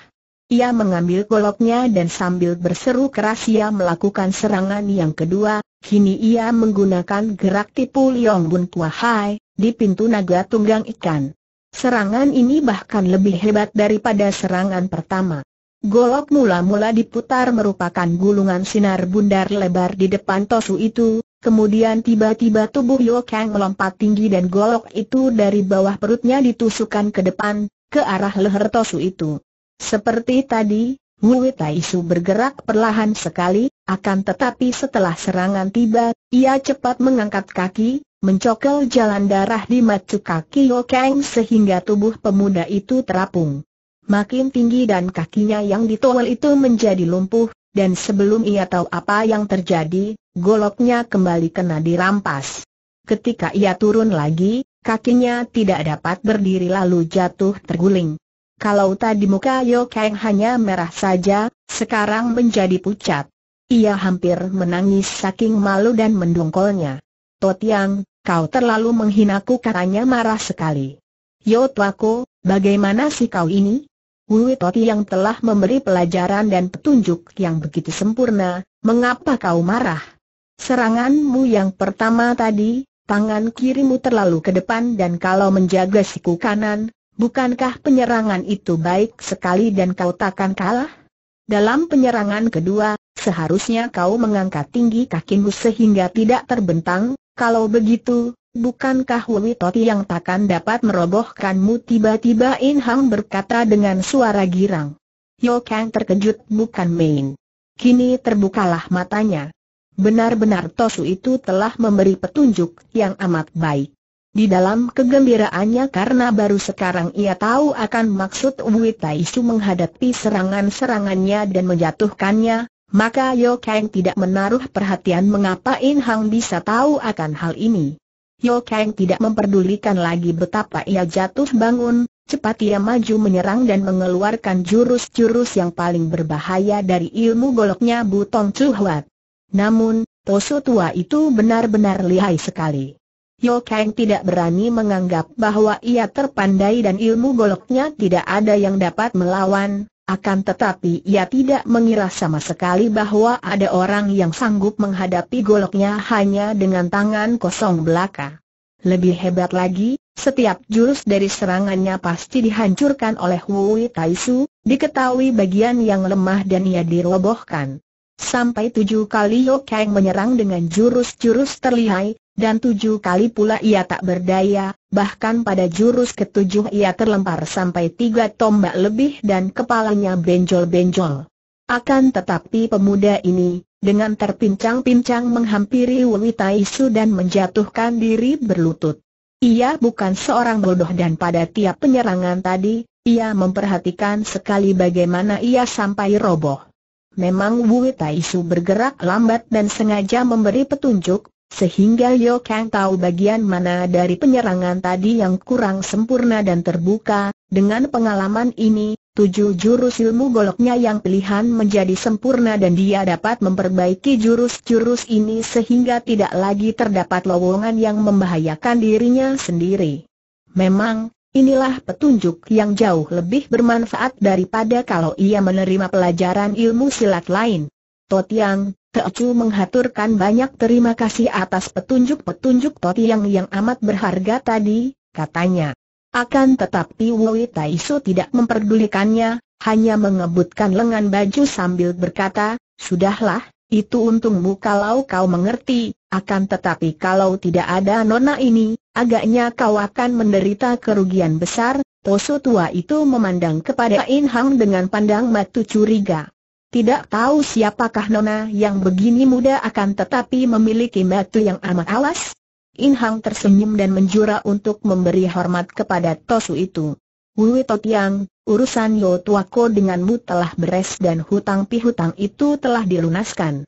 Ia mengambil goloknya dan sambil berseru keras ia melakukan serangan yang kedua, kini ia menggunakan gerak tipu Liong Bun Hai di pintu naga tunggang ikan. Serangan ini bahkan lebih hebat daripada serangan pertama. Golok mula-mula diputar merupakan gulungan sinar bundar lebar di depan Tosu itu, kemudian tiba-tiba tubuh Yo Kang melompat tinggi dan golok itu dari bawah perutnya ditusukkan ke depan, ke arah leher Tosu itu. Seperti tadi, Wu Taishu bergerak perlahan sekali, akan tetapi setelah serangan tiba, ia cepat mengangkat kaki, mencokel jalan darah di macu kaki Yo Kang sehingga tubuh pemuda itu terapung makin tinggi dan kakinya yang ditowel itu menjadi lumpuh, dan sebelum ia tahu apa yang terjadi, goloknya kembali kena dirampas. Ketika ia turun lagi, kakinya tidak dapat berdiri lalu jatuh terguling. Kalau tadi muka Yo Kang hanya merah saja, sekarang menjadi pucat. Ia hampir menangis saking malu dan mendongkolnya. Totiang, kau terlalu menghinaku katanya marah sekali. Yo Tuaku, bagaimana sih kau ini? Wu Toti yang telah memberi pelajaran dan petunjuk yang begitu sempurna, mengapa kau marah? Seranganmu yang pertama tadi, tangan kirimu terlalu ke depan dan kalau menjaga siku kanan, bukankah penyerangan itu baik sekali dan kau takkan kalah? Dalam penyerangan kedua, seharusnya kau mengangkat tinggi kakimu sehingga tidak terbentang, kalau begitu, Bukankah Toti yang takkan dapat merobohkanmu tiba-tiba In Hang berkata dengan suara girang. Yo Kang terkejut bukan main. Kini terbukalah matanya. Benar-benar Tosu itu telah memberi petunjuk yang amat baik. Di dalam kegembiraannya karena baru sekarang ia tahu akan maksud Taisu menghadapi serangan-serangannya dan menjatuhkannya, maka Yo Kang tidak menaruh perhatian mengapa In Hang bisa tahu akan hal ini. Yo Kang tidak memperdulikan lagi betapa ia jatuh bangun, cepat ia maju menyerang dan mengeluarkan jurus-jurus yang paling berbahaya dari ilmu goloknya Butong Chuhuat. Namun, Tosu tua itu benar-benar lihai sekali. Yo Kang tidak berani menganggap bahwa ia terpandai dan ilmu goloknya tidak ada yang dapat melawan, akan tetapi ia tidak mengira sama sekali bahwa ada orang yang sanggup menghadapi goloknya hanya dengan tangan kosong belaka. Lebih hebat lagi, setiap jurus dari serangannya pasti dihancurkan oleh Wu Su, diketahui bagian yang lemah dan ia dirobohkan. Sampai tujuh kali Yo Kang menyerang dengan jurus-jurus terlihai, dan tujuh kali pula ia tak berdaya, bahkan pada jurus ketujuh ia terlempar sampai tiga tombak lebih dan kepalanya benjol-benjol. Akan tetapi pemuda ini, dengan terpincang-pincang menghampiri Wei Tai dan menjatuhkan diri berlutut. Ia bukan seorang bodoh dan pada tiap penyerangan tadi, ia memperhatikan sekali bagaimana ia sampai roboh. Memang Wu Taisu bergerak lambat dan sengaja memberi petunjuk, sehingga Liu Kang tahu bagian mana dari penyerangan tadi yang kurang sempurna dan terbuka. Dengan pengalaman ini, tujuh jurus ilmu goloknya yang pilihan menjadi sempurna dan dia dapat memperbaiki jurus-jurus ini sehingga tidak lagi terdapat lowongan yang membahayakan dirinya sendiri. Memang, Inilah petunjuk yang jauh lebih bermanfaat daripada kalau ia menerima pelajaran ilmu silat lain. Totiang, Teocu menghaturkan banyak terima kasih atas petunjuk-petunjuk Totiang yang amat berharga tadi, katanya. Akan tetapi Wui Taisu tidak memperdulikannya, hanya mengebutkan lengan baju sambil berkata, Sudahlah, itu untungmu kalau kau mengerti, akan tetapi kalau tidak ada nona ini, Agaknya kau akan menderita kerugian besar, Tosu tua itu memandang kepada In Hang dengan pandang mata curiga. Tidak tahu siapakah nona yang begini muda akan tetapi memiliki mata yang amat awas. In Hang tersenyum dan menjura untuk memberi hormat kepada Tosu itu. Wui Totiang, urusan Yo Tuako denganmu telah beres dan hutang pihutang itu telah dilunaskan.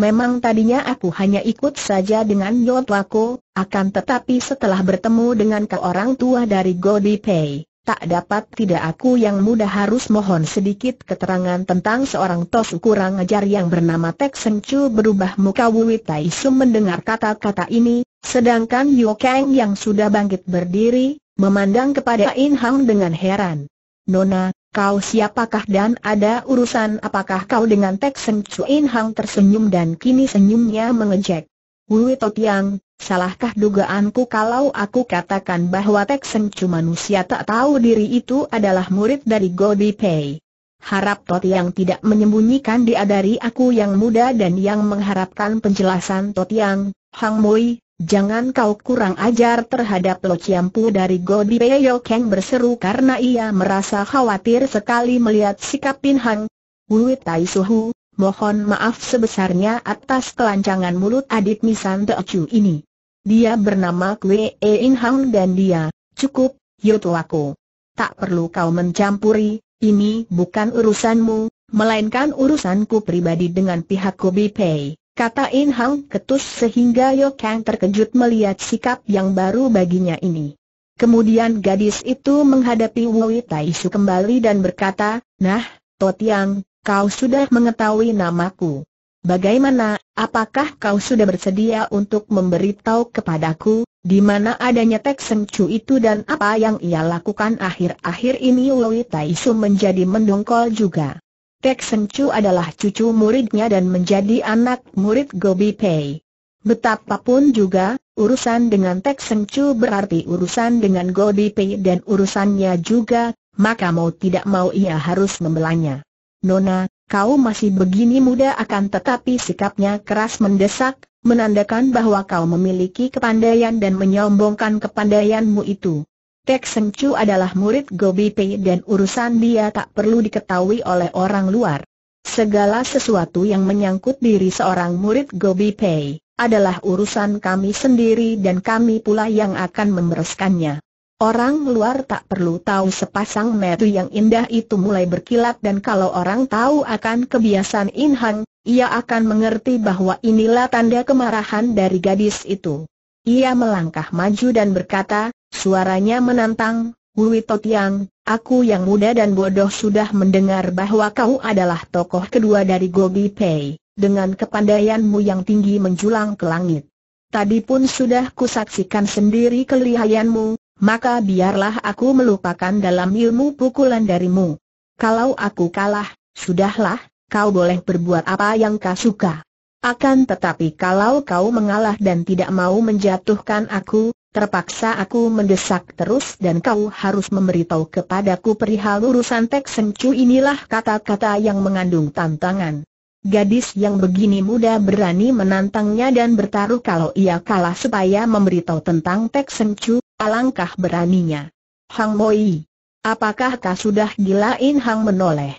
Memang tadinya aku hanya ikut saja dengan Yot akan tetapi setelah bertemu dengan ke orang tua dari Godi Pei, tak dapat tidak aku yang muda harus mohon sedikit keterangan tentang seorang tos kurang ajar yang bernama Tek Senchu. berubah muka Wuwi Tai Su mendengar kata-kata ini, sedangkan Yokeng Kang yang sudah bangkit berdiri, memandang kepada In Hang dengan heran. Nona, Kau siapakah dan ada urusan apakah kau dengan Tek Seng Chuin Hang tersenyum dan kini senyumnya mengejek. Wu Totiang, salahkah dugaanku kalau aku katakan bahwa Tek Seng Chu manusia tak tahu diri itu adalah murid dari Godi Pei? Harap Totiang tidak menyembunyikan dia dari aku yang muda dan yang mengharapkan penjelasan Totiang, Hang Mui, Jangan kau kurang ajar terhadap Lo Chiampu dari Godi Peyo Kang berseru karena ia merasa khawatir sekali melihat sikap Pin Hang. Wui Tai Suhu, mohon maaf sebesarnya atas kelancangan mulut adik Misan Chu ini. Dia bernama Kwe e In Hang dan dia, cukup, Yotoako. Tak perlu kau mencampuri, ini bukan urusanmu, melainkan urusanku pribadi dengan pihak Kobi Pei kata In Hang ketus sehingga Yo Kang terkejut melihat sikap yang baru baginya ini. Kemudian gadis itu menghadapi Tai Su kembali dan berkata, Nah, Totiang, kau sudah mengetahui namaku. Bagaimana, apakah kau sudah bersedia untuk memberitahu kepadaku, di mana adanya Tek Seng Chu itu dan apa yang ia lakukan akhir-akhir ini Tai Su menjadi mendongkol juga. Tek Sen adalah cucu muridnya dan menjadi anak murid Gobi Pei. Betapapun juga, urusan dengan Tek Sen berarti urusan dengan Gobi Pei dan urusannya juga, maka mau tidak mau ia harus membelanya. Nona, kau masih begini muda akan tetapi sikapnya keras mendesak, menandakan bahwa kau memiliki kepandaian dan menyombongkan kepandaianmu itu. Tek Chu adalah murid Gobi Pei dan urusan dia tak perlu diketahui oleh orang luar. Segala sesuatu yang menyangkut diri seorang murid Gobi Pei adalah urusan kami sendiri dan kami pula yang akan membereskannya. Orang luar tak perlu tahu sepasang metu yang indah itu mulai berkilat dan kalau orang tahu akan kebiasaan In Hang, ia akan mengerti bahwa inilah tanda kemarahan dari gadis itu. Ia melangkah maju dan berkata, Suaranya menantang, Hui Totiang, aku yang muda dan bodoh sudah mendengar bahwa kau adalah tokoh kedua dari Gobi Pei, dengan kepandaianmu yang tinggi menjulang ke langit. Tadi pun sudah kusaksikan sendiri kelihayanmu, maka biarlah aku melupakan dalam ilmu pukulan darimu. Kalau aku kalah, sudahlah, kau boleh berbuat apa yang kau suka. Akan tetapi kalau kau mengalah dan tidak mau menjatuhkan aku, Terpaksa aku mendesak terus dan kau harus memberitahu kepadaku perihal urusan Tek Sencu inilah kata-kata yang mengandung tantangan. Gadis yang begini muda berani menantangnya dan bertaruh kalau ia kalah supaya memberitahu tentang Tek Sencu, alangkah beraninya. Hang Moi, apakah kau sudah gila in Hang menoleh?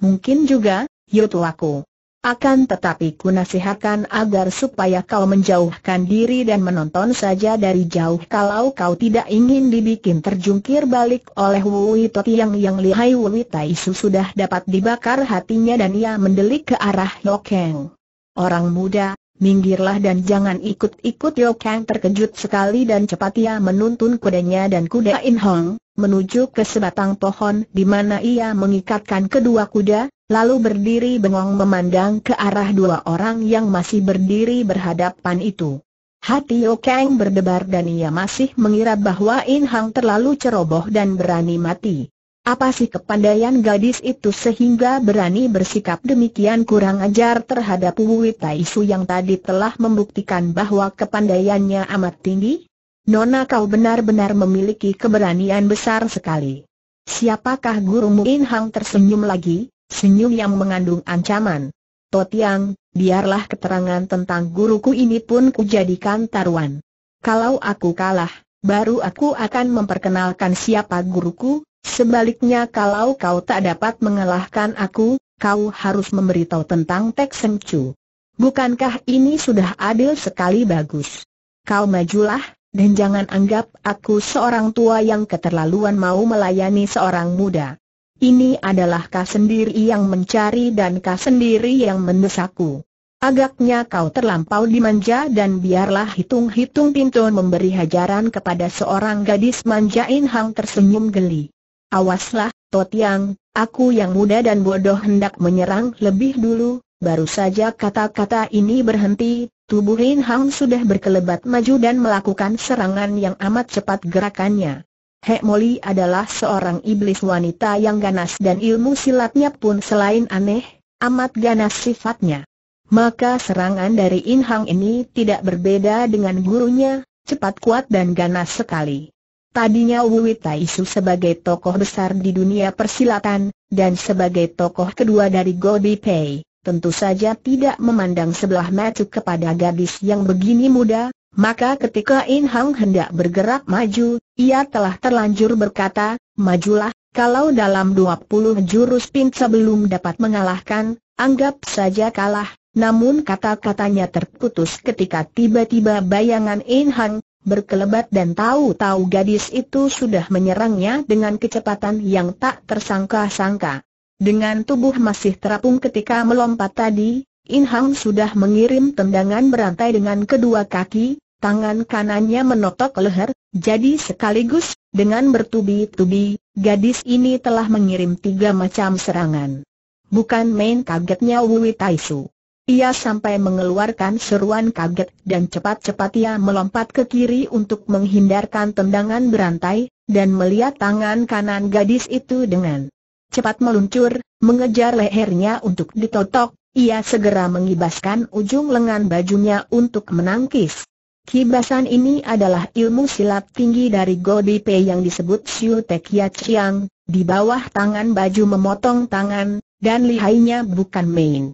Mungkin juga, Yutuaku. Akan tetapi ku nasihatkan agar supaya kau menjauhkan diri dan menonton saja dari jauh kalau kau tidak ingin dibikin terjungkir balik oleh Wui Toti yang yang lihai Wui Tai sudah dapat dibakar hatinya dan ia mendelik ke arah Yokeng. Orang muda, minggirlah dan jangan ikut-ikut Yokeng terkejut sekali dan cepat ia menuntun kudanya dan kuda In Hong menuju ke sebatang pohon di mana ia mengikatkan kedua kuda, lalu berdiri bengong memandang ke arah dua orang yang masih berdiri berhadapan itu. Hati Kang berdebar dan ia masih mengira bahwa In Hang terlalu ceroboh dan berani mati. Apa sih kepandaian gadis itu sehingga berani bersikap demikian kurang ajar terhadap Wu Taisu yang tadi telah membuktikan bahwa kepandaiannya amat tinggi? Nona kau benar-benar memiliki keberanian besar sekali. Siapakah gurumu In Hang tersenyum lagi, senyum yang mengandung ancaman. Totiang, biarlah keterangan tentang guruku ini pun kujadikan taruhan. Kalau aku kalah, baru aku akan memperkenalkan siapa guruku, sebaliknya kalau kau tak dapat mengalahkan aku, kau harus memberitahu tentang Tek Seng Chu. Bukankah ini sudah adil sekali bagus? Kau majulah, dan jangan anggap aku seorang tua yang keterlaluan mau melayani seorang muda. Ini adalah kau sendiri yang mencari dan kau sendiri yang mendesakku. Agaknya kau terlampau dimanja dan biarlah hitung-hitung pintu memberi hajaran kepada seorang gadis manja In Hang tersenyum geli. Awaslah, Totiang, aku yang muda dan bodoh hendak menyerang lebih dulu, Baru saja kata-kata ini berhenti, tubuh Rin Hang sudah berkelebat maju dan melakukan serangan yang amat cepat gerakannya. Hek Moli adalah seorang iblis wanita yang ganas dan ilmu silatnya pun selain aneh, amat ganas sifatnya. Maka serangan dari In Hang ini tidak berbeda dengan gurunya, cepat kuat dan ganas sekali. Tadinya Wuwi Isu sebagai tokoh besar di dunia persilatan, dan sebagai tokoh kedua dari Gobi Pei tentu saja tidak memandang sebelah mata kepada gadis yang begini muda, maka ketika In Hang hendak bergerak maju, ia telah terlanjur berkata, majulah, kalau dalam 20 jurus pinca belum dapat mengalahkan, anggap saja kalah. Namun kata-katanya terputus ketika tiba-tiba bayangan In Hang berkelebat dan tahu-tahu gadis itu sudah menyerangnya dengan kecepatan yang tak tersangka-sangka. Dengan tubuh masih terapung ketika melompat tadi, In Hang sudah mengirim tendangan berantai dengan kedua kaki, tangan kanannya menotok leher, jadi sekaligus, dengan bertubi-tubi, gadis ini telah mengirim tiga macam serangan. Bukan main kagetnya Wui Taisu. Ia sampai mengeluarkan seruan kaget dan cepat-cepat ia melompat ke kiri untuk menghindarkan tendangan berantai, dan melihat tangan kanan gadis itu dengan cepat meluncur, mengejar lehernya untuk ditotok, ia segera mengibaskan ujung lengan bajunya untuk menangkis. Kibasan ini adalah ilmu silat tinggi dari Godi Pei yang disebut Siu Tekia ya Chiang, di bawah tangan baju memotong tangan, dan lihainya bukan main.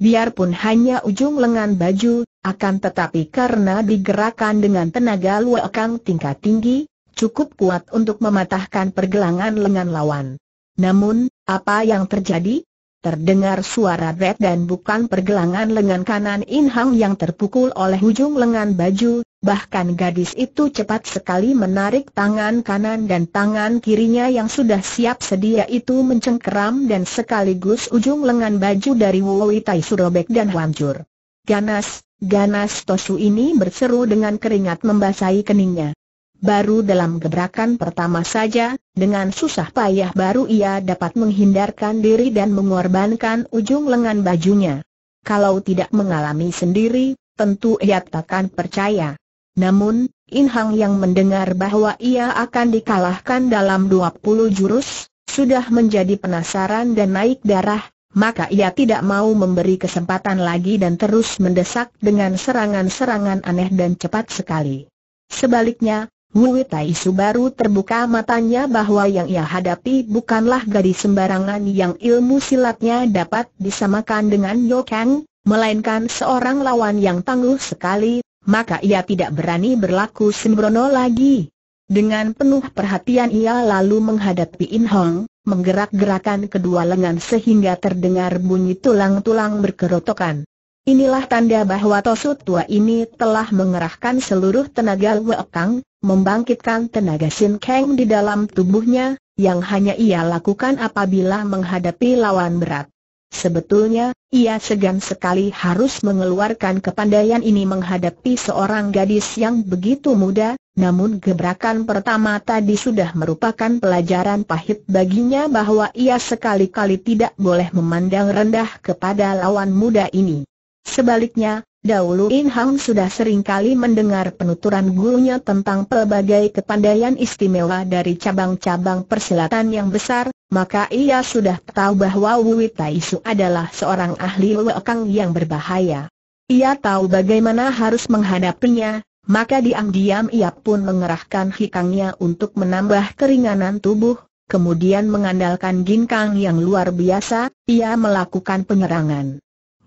Biarpun hanya ujung lengan baju, akan tetapi karena digerakkan dengan tenaga luakang tingkat tinggi, cukup kuat untuk mematahkan pergelangan lengan lawan. Namun, apa yang terjadi? Terdengar suara red dan bukan pergelangan lengan kanan In Hang yang terpukul oleh ujung lengan baju, bahkan gadis itu cepat sekali menarik tangan kanan dan tangan kirinya yang sudah siap sedia itu mencengkeram dan sekaligus ujung lengan baju dari Wuwitai Surobek dan hancur. Ganas, ganas Tosu ini berseru dengan keringat membasahi keningnya. Baru dalam gebrakan pertama saja, dengan susah payah baru ia dapat menghindarkan diri dan mengorbankan ujung lengan bajunya. Kalau tidak mengalami sendiri, tentu ia takkan percaya. Namun, Inhang yang mendengar bahwa ia akan dikalahkan dalam 20 jurus, sudah menjadi penasaran dan naik darah, maka ia tidak mau memberi kesempatan lagi dan terus mendesak dengan serangan-serangan aneh dan cepat sekali. Sebaliknya, Wu Tai baru terbuka matanya bahwa yang ia hadapi bukanlah gadis sembarangan yang ilmu silatnya dapat disamakan dengan Yokang, melainkan seorang lawan yang tangguh sekali, maka ia tidak berani berlaku sembrono lagi. Dengan penuh perhatian ia lalu menghadapi In Hong, menggerak-gerakan kedua lengan sehingga terdengar bunyi tulang-tulang berkerotokan. Inilah tanda bahwa Tosut tua ini telah mengerahkan seluruh tenaga Wekang, membangkitkan tenaga Sin Kang di dalam tubuhnya, yang hanya ia lakukan apabila menghadapi lawan berat. Sebetulnya, ia segan sekali harus mengeluarkan kepandaian ini menghadapi seorang gadis yang begitu muda, namun gebrakan pertama tadi sudah merupakan pelajaran pahit baginya bahwa ia sekali-kali tidak boleh memandang rendah kepada lawan muda ini. Sebaliknya, dahulu In Hang sudah seringkali mendengar penuturan gurunya tentang pelbagai kepandaian istimewa dari cabang-cabang persilatan yang besar, maka ia sudah tahu bahwa Wu Taisu adalah seorang ahli wakang yang berbahaya. Ia tahu bagaimana harus menghadapinya, maka diam-diam ia pun mengerahkan hikangnya untuk menambah keringanan tubuh, kemudian mengandalkan ginkang yang luar biasa, ia melakukan penyerangan.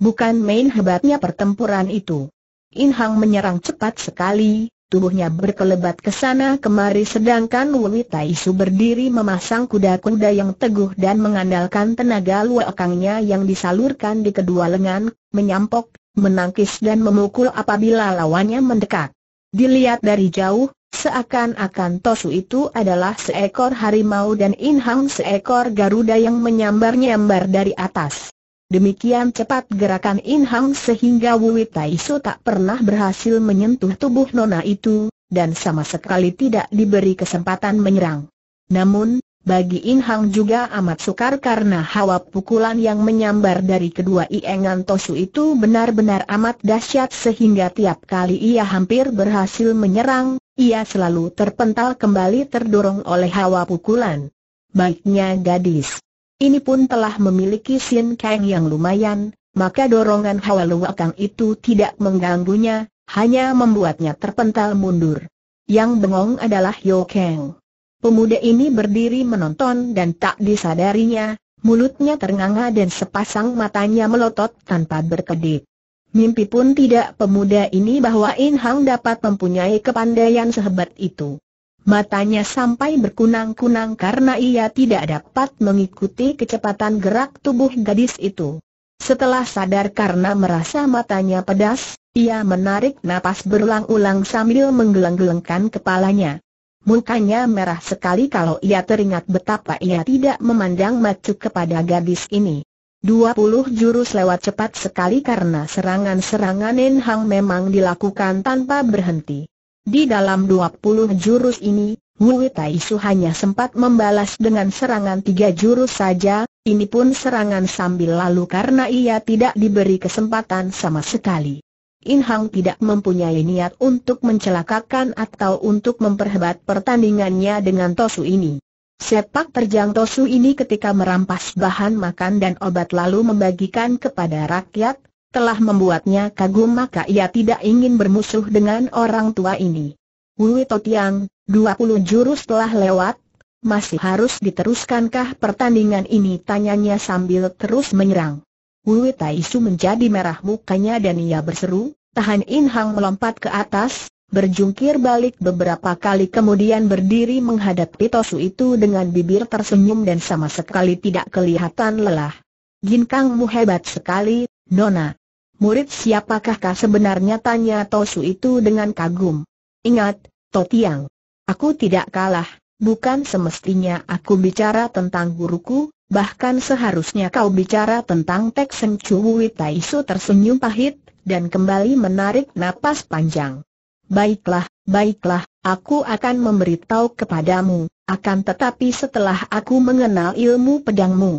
Bukan main hebatnya pertempuran itu. In Hang menyerang cepat sekali, tubuhnya berkelebat ke sana kemari sedangkan Wui Tai Su berdiri memasang kuda-kuda yang teguh dan mengandalkan tenaga luar luakangnya yang disalurkan di kedua lengan, menyampok, menangkis dan memukul apabila lawannya mendekat. Dilihat dari jauh, Seakan-akan Tosu itu adalah seekor harimau dan Inhang seekor Garuda yang menyambar-nyambar dari atas. Demikian cepat gerakan In Hang sehingga Wui Tai Su tak pernah berhasil menyentuh tubuh nona itu, dan sama sekali tidak diberi kesempatan menyerang. Namun, bagi In Hang juga amat sukar karena hawa pukulan yang menyambar dari kedua Iengan Tosu itu benar-benar amat dahsyat sehingga tiap kali ia hampir berhasil menyerang, ia selalu terpental kembali terdorong oleh hawa pukulan. Baiknya gadis. Ini pun telah memiliki Sin Kang yang lumayan, maka dorongan Hawa Luakang itu tidak mengganggunya, hanya membuatnya terpental mundur. Yang bengong adalah Yo Kang. Pemuda ini berdiri menonton dan tak disadarinya, mulutnya ternganga dan sepasang matanya melotot tanpa berkedip. Mimpi pun tidak pemuda ini bahwa In Hang dapat mempunyai kepandaian sehebat itu. Matanya sampai berkunang-kunang karena ia tidak dapat mengikuti kecepatan gerak tubuh gadis itu. Setelah sadar karena merasa matanya pedas, ia menarik napas berulang-ulang sambil menggeleng-gelengkan kepalanya. Mukanya merah sekali kalau ia teringat betapa ia tidak memandang macu kepada gadis ini. Dua puluh jurus lewat cepat sekali karena serangan-serangan Nen Hang memang dilakukan tanpa berhenti. Di dalam 20 jurus ini, Wu Su hanya sempat membalas dengan serangan tiga jurus saja, ini pun serangan sambil lalu karena ia tidak diberi kesempatan sama sekali. In Hang tidak mempunyai niat untuk mencelakakan atau untuk memperhebat pertandingannya dengan Tosu ini. Sepak terjang Tosu ini ketika merampas bahan makan dan obat lalu membagikan kepada rakyat, telah membuatnya kagum maka ia tidak ingin bermusuh dengan orang tua ini. Wui Totiang, 20 jurus telah lewat, masih harus diteruskankah pertandingan ini tanyanya sambil terus menyerang. Wui Taisu menjadi merah mukanya dan ia berseru, tahan In Hang melompat ke atas, berjungkir balik beberapa kali kemudian berdiri menghadap Tosu itu dengan bibir tersenyum dan sama sekali tidak kelihatan lelah. Ginkangmu hebat sekali, Nona, Murid siapakahkah sebenarnya tanya Tosu itu dengan kagum. Ingat, Totiang. Aku tidak kalah, bukan semestinya aku bicara tentang guruku, bahkan seharusnya kau bicara tentang Tek Seng Chui Taisu tersenyum pahit, dan kembali menarik napas panjang. Baiklah, baiklah, aku akan memberitahu kepadamu, akan tetapi setelah aku mengenal ilmu pedangmu.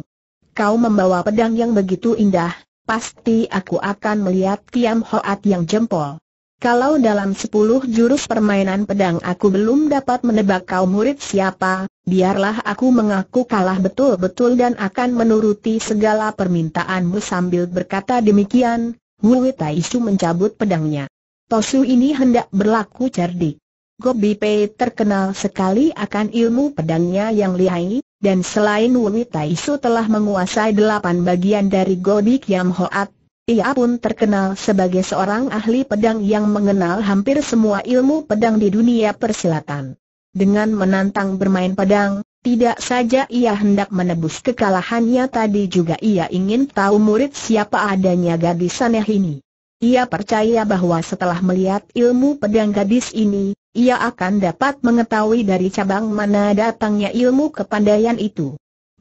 Kau membawa pedang yang begitu indah, pasti aku akan melihat Kiam Hoat yang jempol. Kalau dalam sepuluh jurus permainan pedang aku belum dapat menebak kau murid siapa, biarlah aku mengaku kalah betul-betul dan akan menuruti segala permintaanmu sambil berkata demikian, Wu Taisu mencabut pedangnya. Tosu ini hendak berlaku cerdik. Gobi Pei terkenal sekali akan ilmu pedangnya yang lihai, dan selain Wui Taisu telah menguasai delapan bagian dari godik Kiam Hoat, ia pun terkenal sebagai seorang ahli pedang yang mengenal hampir semua ilmu pedang di dunia persilatan. Dengan menantang bermain pedang, tidak saja ia hendak menebus kekalahannya tadi juga ia ingin tahu murid siapa adanya gadis aneh ini. Ia percaya bahwa setelah melihat ilmu pedang gadis ini, ia akan dapat mengetahui dari cabang mana datangnya ilmu kepandaian itu.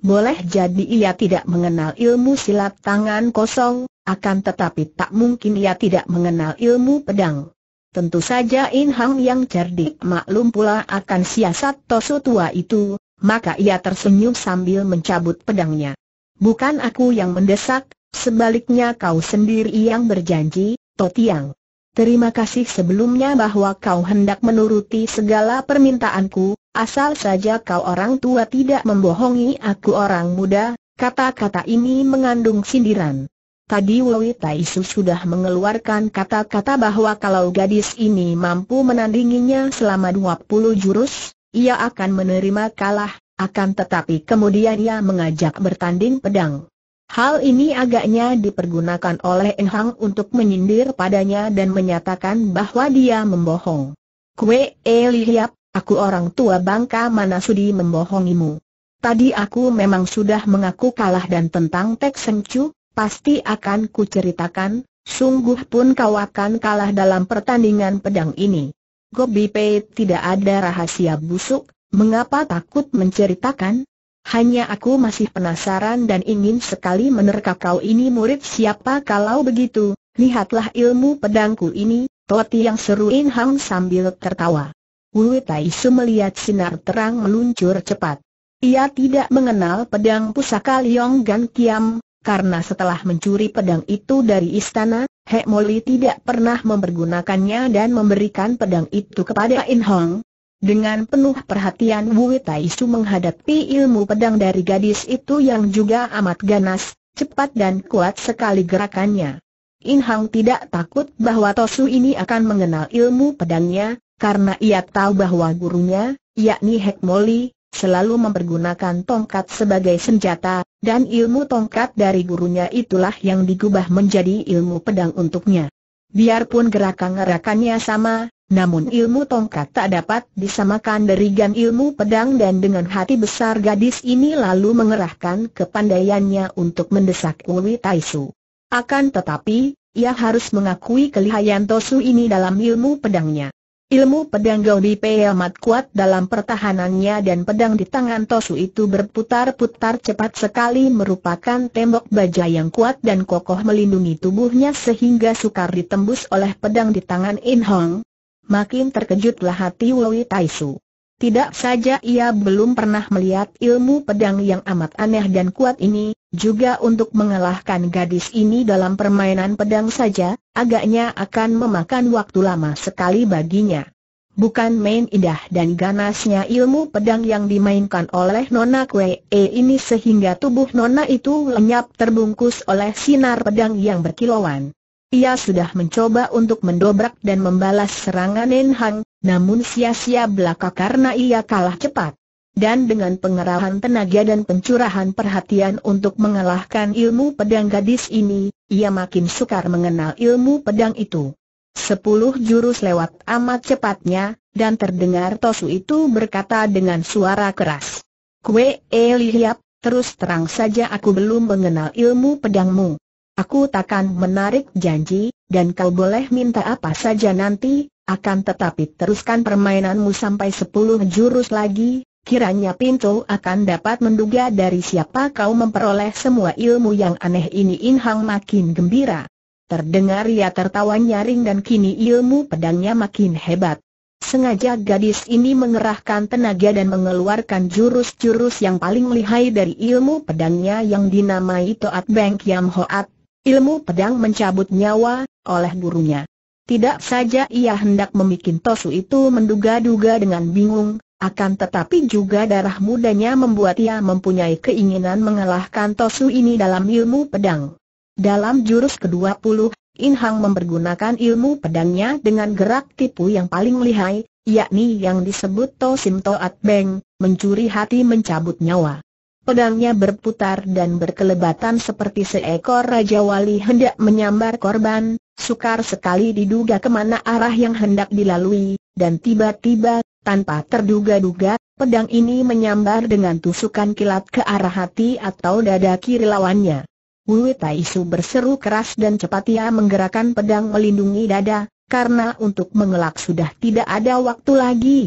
Boleh jadi ia tidak mengenal ilmu silat tangan kosong, akan tetapi tak mungkin ia tidak mengenal ilmu pedang. Tentu saja In Hang yang cerdik maklum pula akan siasat Tosu tua itu, maka ia tersenyum sambil mencabut pedangnya. Bukan aku yang mendesak, sebaliknya kau sendiri yang berjanji, Totiang. Terima kasih sebelumnya bahwa kau hendak menuruti segala permintaanku, asal saja kau orang tua tidak membohongi aku orang muda, kata-kata ini mengandung sindiran. Tadi Wei Isu sudah mengeluarkan kata-kata bahwa kalau gadis ini mampu menandinginya selama 20 jurus, ia akan menerima kalah, akan tetapi kemudian ia mengajak bertanding pedang. Hal ini agaknya dipergunakan oleh Eng untuk menyindir padanya dan menyatakan bahwa dia membohong. Kue Eliap, eh, aku orang tua bangka mana sudi membohongimu. Tadi aku memang sudah mengaku kalah dan tentang Tek Seng Chu, pasti akan kuceritakan, sungguh pun kau akan kalah dalam pertandingan pedang ini. Gobi Pei tidak ada rahasia busuk, mengapa takut menceritakan? Hanya aku masih penasaran dan ingin sekali menerka kau ini murid siapa kalau begitu, lihatlah ilmu pedangku ini, Toti yang seru In Hang sambil tertawa. Wu Tai Su melihat sinar terang meluncur cepat. Ia tidak mengenal pedang pusaka Liong Gan Kiam, karena setelah mencuri pedang itu dari istana, Hek Moli tidak pernah mempergunakannya dan memberikan pedang itu kepada In Hong, dengan penuh perhatian Wu Taisu menghadapi ilmu pedang dari gadis itu yang juga amat ganas, cepat dan kuat sekali gerakannya. In Hang tidak takut bahwa Tosu ini akan mengenal ilmu pedangnya, karena ia tahu bahwa gurunya, yakni Hek Moli, selalu mempergunakan tongkat sebagai senjata, dan ilmu tongkat dari gurunya itulah yang digubah menjadi ilmu pedang untuknya. Biarpun gerakan-gerakannya sama, namun ilmu tongkat tak dapat disamakan dengan ilmu pedang dan dengan hati besar gadis ini lalu mengerahkan kepandaiannya untuk mendesak Uwi Taisu. Akan tetapi, ia harus mengakui kelihayan Tosu ini dalam ilmu pedangnya. Ilmu pedang Gaudi amat kuat dalam pertahanannya dan pedang di tangan Tosu itu berputar-putar cepat sekali merupakan tembok baja yang kuat dan kokoh melindungi tubuhnya sehingga sukar ditembus oleh pedang di tangan In Hong makin terkejutlah hati Wei Su. Tidak saja ia belum pernah melihat ilmu pedang yang amat aneh dan kuat ini, juga untuk mengalahkan gadis ini dalam permainan pedang saja, agaknya akan memakan waktu lama sekali baginya. Bukan main indah dan ganasnya ilmu pedang yang dimainkan oleh Nona Kwee ini sehingga tubuh Nona itu lenyap terbungkus oleh sinar pedang yang berkilauan. Ia sudah mencoba untuk mendobrak dan membalas serangan Nen Hang, namun sia-sia belaka karena ia kalah cepat. Dan dengan pengerahan tenaga dan pencurahan perhatian untuk mengalahkan ilmu pedang gadis ini, ia makin sukar mengenal ilmu pedang itu. Sepuluh jurus lewat amat cepatnya, dan terdengar Tosu itu berkata dengan suara keras. Kue Eliyap, eh, terus terang saja aku belum mengenal ilmu pedangmu. Aku takkan menarik janji, dan kau boleh minta apa saja nanti, akan tetapi teruskan permainanmu sampai sepuluh jurus lagi, kiranya Pinto akan dapat menduga dari siapa kau memperoleh semua ilmu yang aneh ini Inhang makin gembira. Terdengar ia tertawa nyaring dan kini ilmu pedangnya makin hebat. Sengaja gadis ini mengerahkan tenaga dan mengeluarkan jurus-jurus yang paling lihai dari ilmu pedangnya yang dinamai Toat Beng Kiam Hoat, Ilmu pedang mencabut nyawa, oleh gurunya. Tidak saja ia hendak membuat Tosu itu menduga-duga dengan bingung, akan tetapi juga darah mudanya membuat ia mempunyai keinginan mengalahkan Tosu ini dalam ilmu pedang. Dalam jurus ke-20, In Hang mempergunakan ilmu pedangnya dengan gerak tipu yang paling lihai, yakni yang disebut To Sim Toat Beng, mencuri hati mencabut nyawa. Pedangnya berputar dan berkelebatan seperti seekor Raja Wali hendak menyambar korban, sukar sekali diduga kemana arah yang hendak dilalui, dan tiba-tiba, tanpa terduga-duga, pedang ini menyambar dengan tusukan kilat ke arah hati atau dada kiri lawannya. Wui Taisu berseru keras dan cepat ia menggerakkan pedang melindungi dada, karena untuk mengelak sudah tidak ada waktu lagi.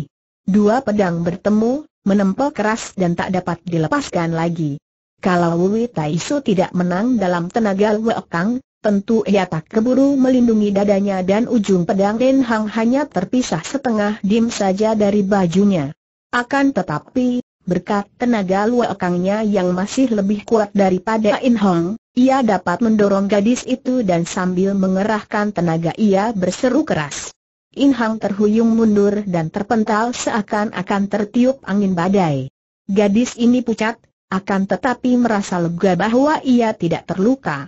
Dua pedang bertemu, menempel keras dan tak dapat dilepaskan lagi. Kalau Wui Taisu tidak menang dalam tenaga Kang, tentu ia tak keburu melindungi dadanya dan ujung pedang Ren Hang hanya terpisah setengah dim saja dari bajunya. Akan tetapi, berkat tenaga Kangnya yang masih lebih kuat daripada In Hong, ia dapat mendorong gadis itu dan sambil mengerahkan tenaga ia berseru keras. In Hang terhuyung mundur dan terpental seakan-akan tertiup angin badai. Gadis ini pucat, akan tetapi merasa lega bahwa ia tidak terluka.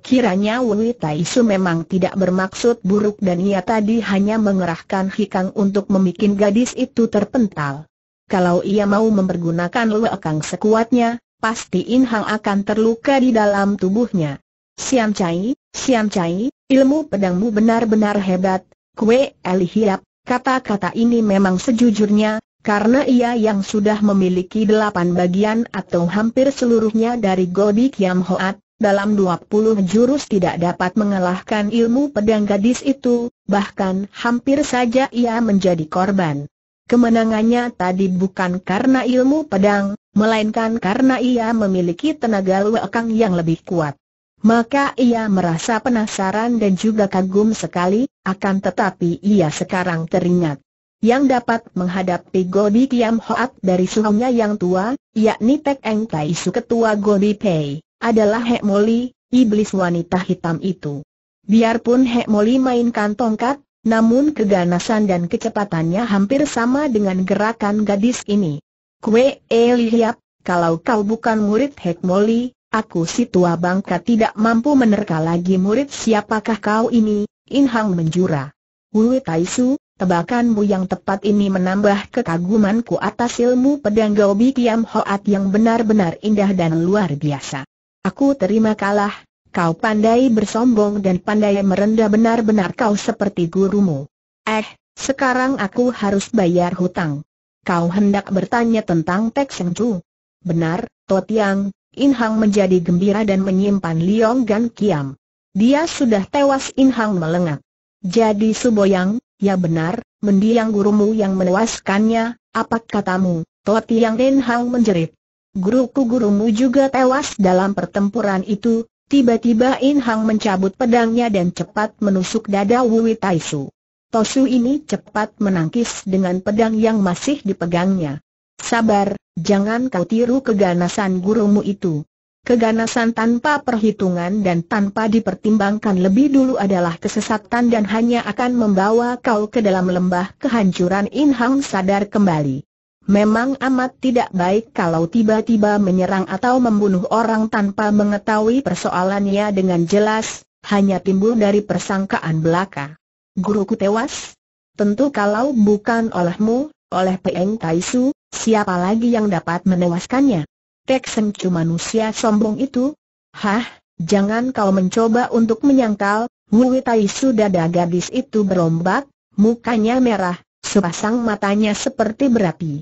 Kiranya Wei Taisu memang tidak bermaksud buruk dan ia tadi hanya mengerahkan hikang untuk memikin gadis itu terpental. Kalau ia mau mempergunakan lekang sekuatnya, pasti In Hang akan terluka di dalam tubuhnya. Siam Chai, Siam Chai, ilmu pedangmu benar-benar hebat, Kue Eli Hiap, kata-kata ini memang sejujurnya, karena ia yang sudah memiliki delapan bagian atau hampir seluruhnya dari Gobi Kiam Hoat, dalam dua puluh jurus tidak dapat mengalahkan ilmu pedang gadis itu, bahkan hampir saja ia menjadi korban. Kemenangannya tadi bukan karena ilmu pedang, melainkan karena ia memiliki tenaga luekang yang lebih kuat. Maka ia merasa penasaran dan juga kagum sekali, akan tetapi ia sekarang teringat. Yang dapat menghadapi Godi Kiam Hoat dari suhunya yang tua, yakni Tek Eng Tai Su Ketua Godi Pei, adalah Hek Moli, iblis wanita hitam itu. Biarpun Hek Moli mainkan tongkat, namun keganasan dan kecepatannya hampir sama dengan gerakan gadis ini. Kue E Liap, kalau kau bukan murid Hek Moli, aku si tua bangka tidak mampu menerka lagi murid siapakah kau ini, In Hang menjura. Wu Su, tebakanmu yang tepat ini menambah kekagumanku atas ilmu pedang Gobi Kiam Hoat yang benar-benar indah dan luar biasa. Aku terima kalah, kau pandai bersombong dan pandai merendah benar-benar kau seperti gurumu. Eh, sekarang aku harus bayar hutang. Kau hendak bertanya tentang Tek Seng Chu. Benar, Totiang, In Hang menjadi gembira dan menyimpan Liong Gan Kiam. Dia sudah tewas Inhang Hang melengak. Jadi Suboyang, ya benar, mendiang gurumu yang menewaskannya, apa katamu, Toti yang In Hang menjerit. Guruku gurumu juga tewas dalam pertempuran itu, tiba-tiba Inhang mencabut pedangnya dan cepat menusuk dada Wui Taisu. Tosu ini cepat menangkis dengan pedang yang masih dipegangnya. Sabar, jangan kau tiru keganasan gurumu itu. Keganasan tanpa perhitungan dan tanpa dipertimbangkan lebih dulu adalah kesesatan dan hanya akan membawa kau ke dalam lembah kehancuran In Hang sadar kembali. Memang amat tidak baik kalau tiba-tiba menyerang atau membunuh orang tanpa mengetahui persoalannya dengan jelas, hanya timbul dari persangkaan belaka. Guruku tewas? Tentu kalau bukan olehmu, oleh Peng Taisu, siapa lagi yang dapat menewaskannya? Tek Sencu manusia sombong itu? Hah, jangan kau mencoba untuk menyangkal, Wu Tai dada gadis itu berombak, mukanya merah, sepasang matanya seperti berapi.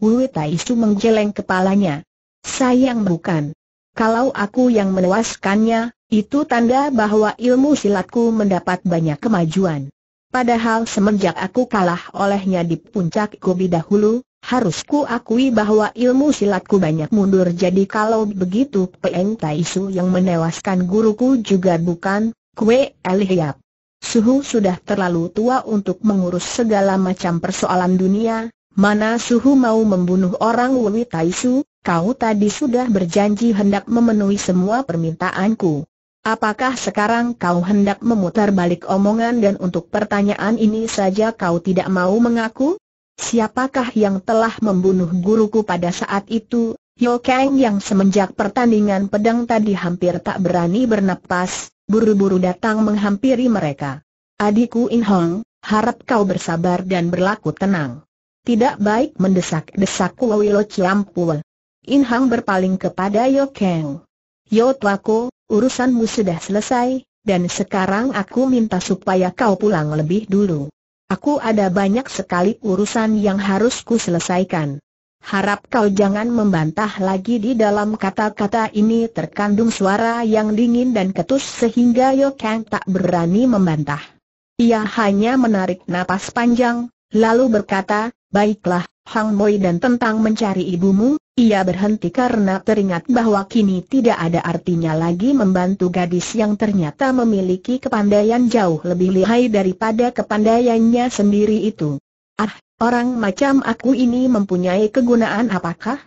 Wu Tai menggeleng kepalanya. Sayang bukan. Kalau aku yang menewaskannya, itu tanda bahwa ilmu silatku mendapat banyak kemajuan. Padahal semenjak aku kalah olehnya di puncak Gobi dahulu, harus ku akui bahwa ilmu silatku banyak mundur jadi kalau begitu Peng Taisu yang menewaskan guruku juga bukan, kue Elihiap. Suhu sudah terlalu tua untuk mengurus segala macam persoalan dunia, mana Suhu mau membunuh orang Wui Taisu? kau tadi sudah berjanji hendak memenuhi semua permintaanku. Apakah sekarang kau hendak memutar balik omongan dan untuk pertanyaan ini saja kau tidak mau mengaku? Siapakah yang telah membunuh guruku pada saat itu? Yo Kang yang semenjak pertandingan pedang tadi hampir tak berani bernapas, buru-buru datang menghampiri mereka. Adikku In Hong, harap kau bersabar dan berlaku tenang. Tidak baik mendesak-desak Wawilo Ciampul. In Hong berpaling kepada Yo Kang. Yo Tuaku, urusanmu sudah selesai, dan sekarang aku minta supaya kau pulang lebih dulu. Aku ada banyak sekali urusan yang harus ku selesaikan. Harap kau jangan membantah lagi di dalam kata-kata ini terkandung suara yang dingin dan ketus sehingga Kang tak berani membantah. Ia hanya menarik napas panjang, lalu berkata, Baiklah, Hang Moi dan tentang mencari ibumu, ia berhenti karena teringat bahwa kini tidak ada artinya lagi membantu gadis yang ternyata memiliki kepandaian jauh lebih lihai daripada kepandaiannya sendiri itu. Ah, orang macam aku ini mempunyai kegunaan apakah?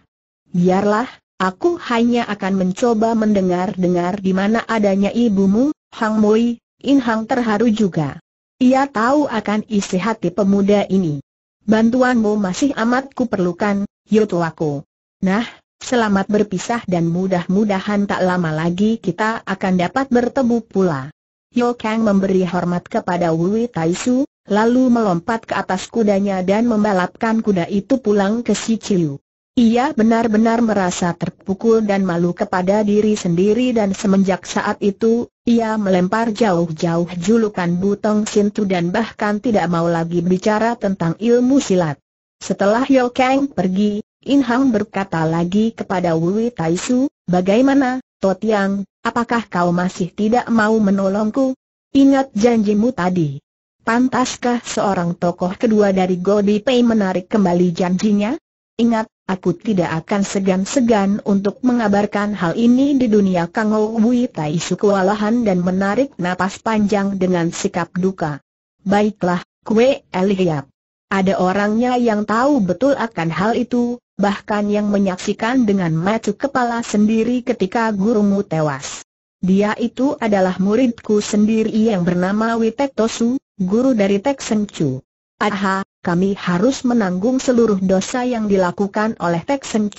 Biarlah, aku hanya akan mencoba mendengar-dengar di mana adanya ibumu, Hang Moi, In Hang terharu juga. Ia tahu akan isi hati pemuda ini. Bantuanmu masih amat kuperlukan, aku. Nah, selamat berpisah dan mudah-mudahan tak lama lagi kita akan dapat bertemu pula. Yo Kang memberi hormat kepada Wui Taisu, lalu melompat ke atas kudanya dan membalapkan kuda itu pulang ke Si Chiu. Ia benar-benar merasa terpukul dan malu kepada diri sendiri dan semenjak saat itu, ia melempar jauh-jauh julukan Butong Sintu dan bahkan tidak mau lagi bicara tentang ilmu silat. Setelah Yo Kang pergi, In Hang berkata lagi kepada Wui Tai Su, bagaimana, Tiang, apakah kau masih tidak mau menolongku? Ingat janjimu tadi. Pantaskah seorang tokoh kedua dari Godi Pei menarik kembali janjinya? Ingat, aku tidak akan segan-segan untuk mengabarkan hal ini di dunia Kang Wui Tai kewalahan dan menarik napas panjang dengan sikap duka. Baiklah, kue Eliab. Ada orangnya yang tahu betul akan hal itu, bahkan yang menyaksikan dengan mata kepala sendiri ketika gurumu tewas. Dia itu adalah muridku sendiri yang bernama Witek Tosu, guru dari Tek Senchu. Aha, kami harus menanggung seluruh dosa yang dilakukan oleh Tek Sen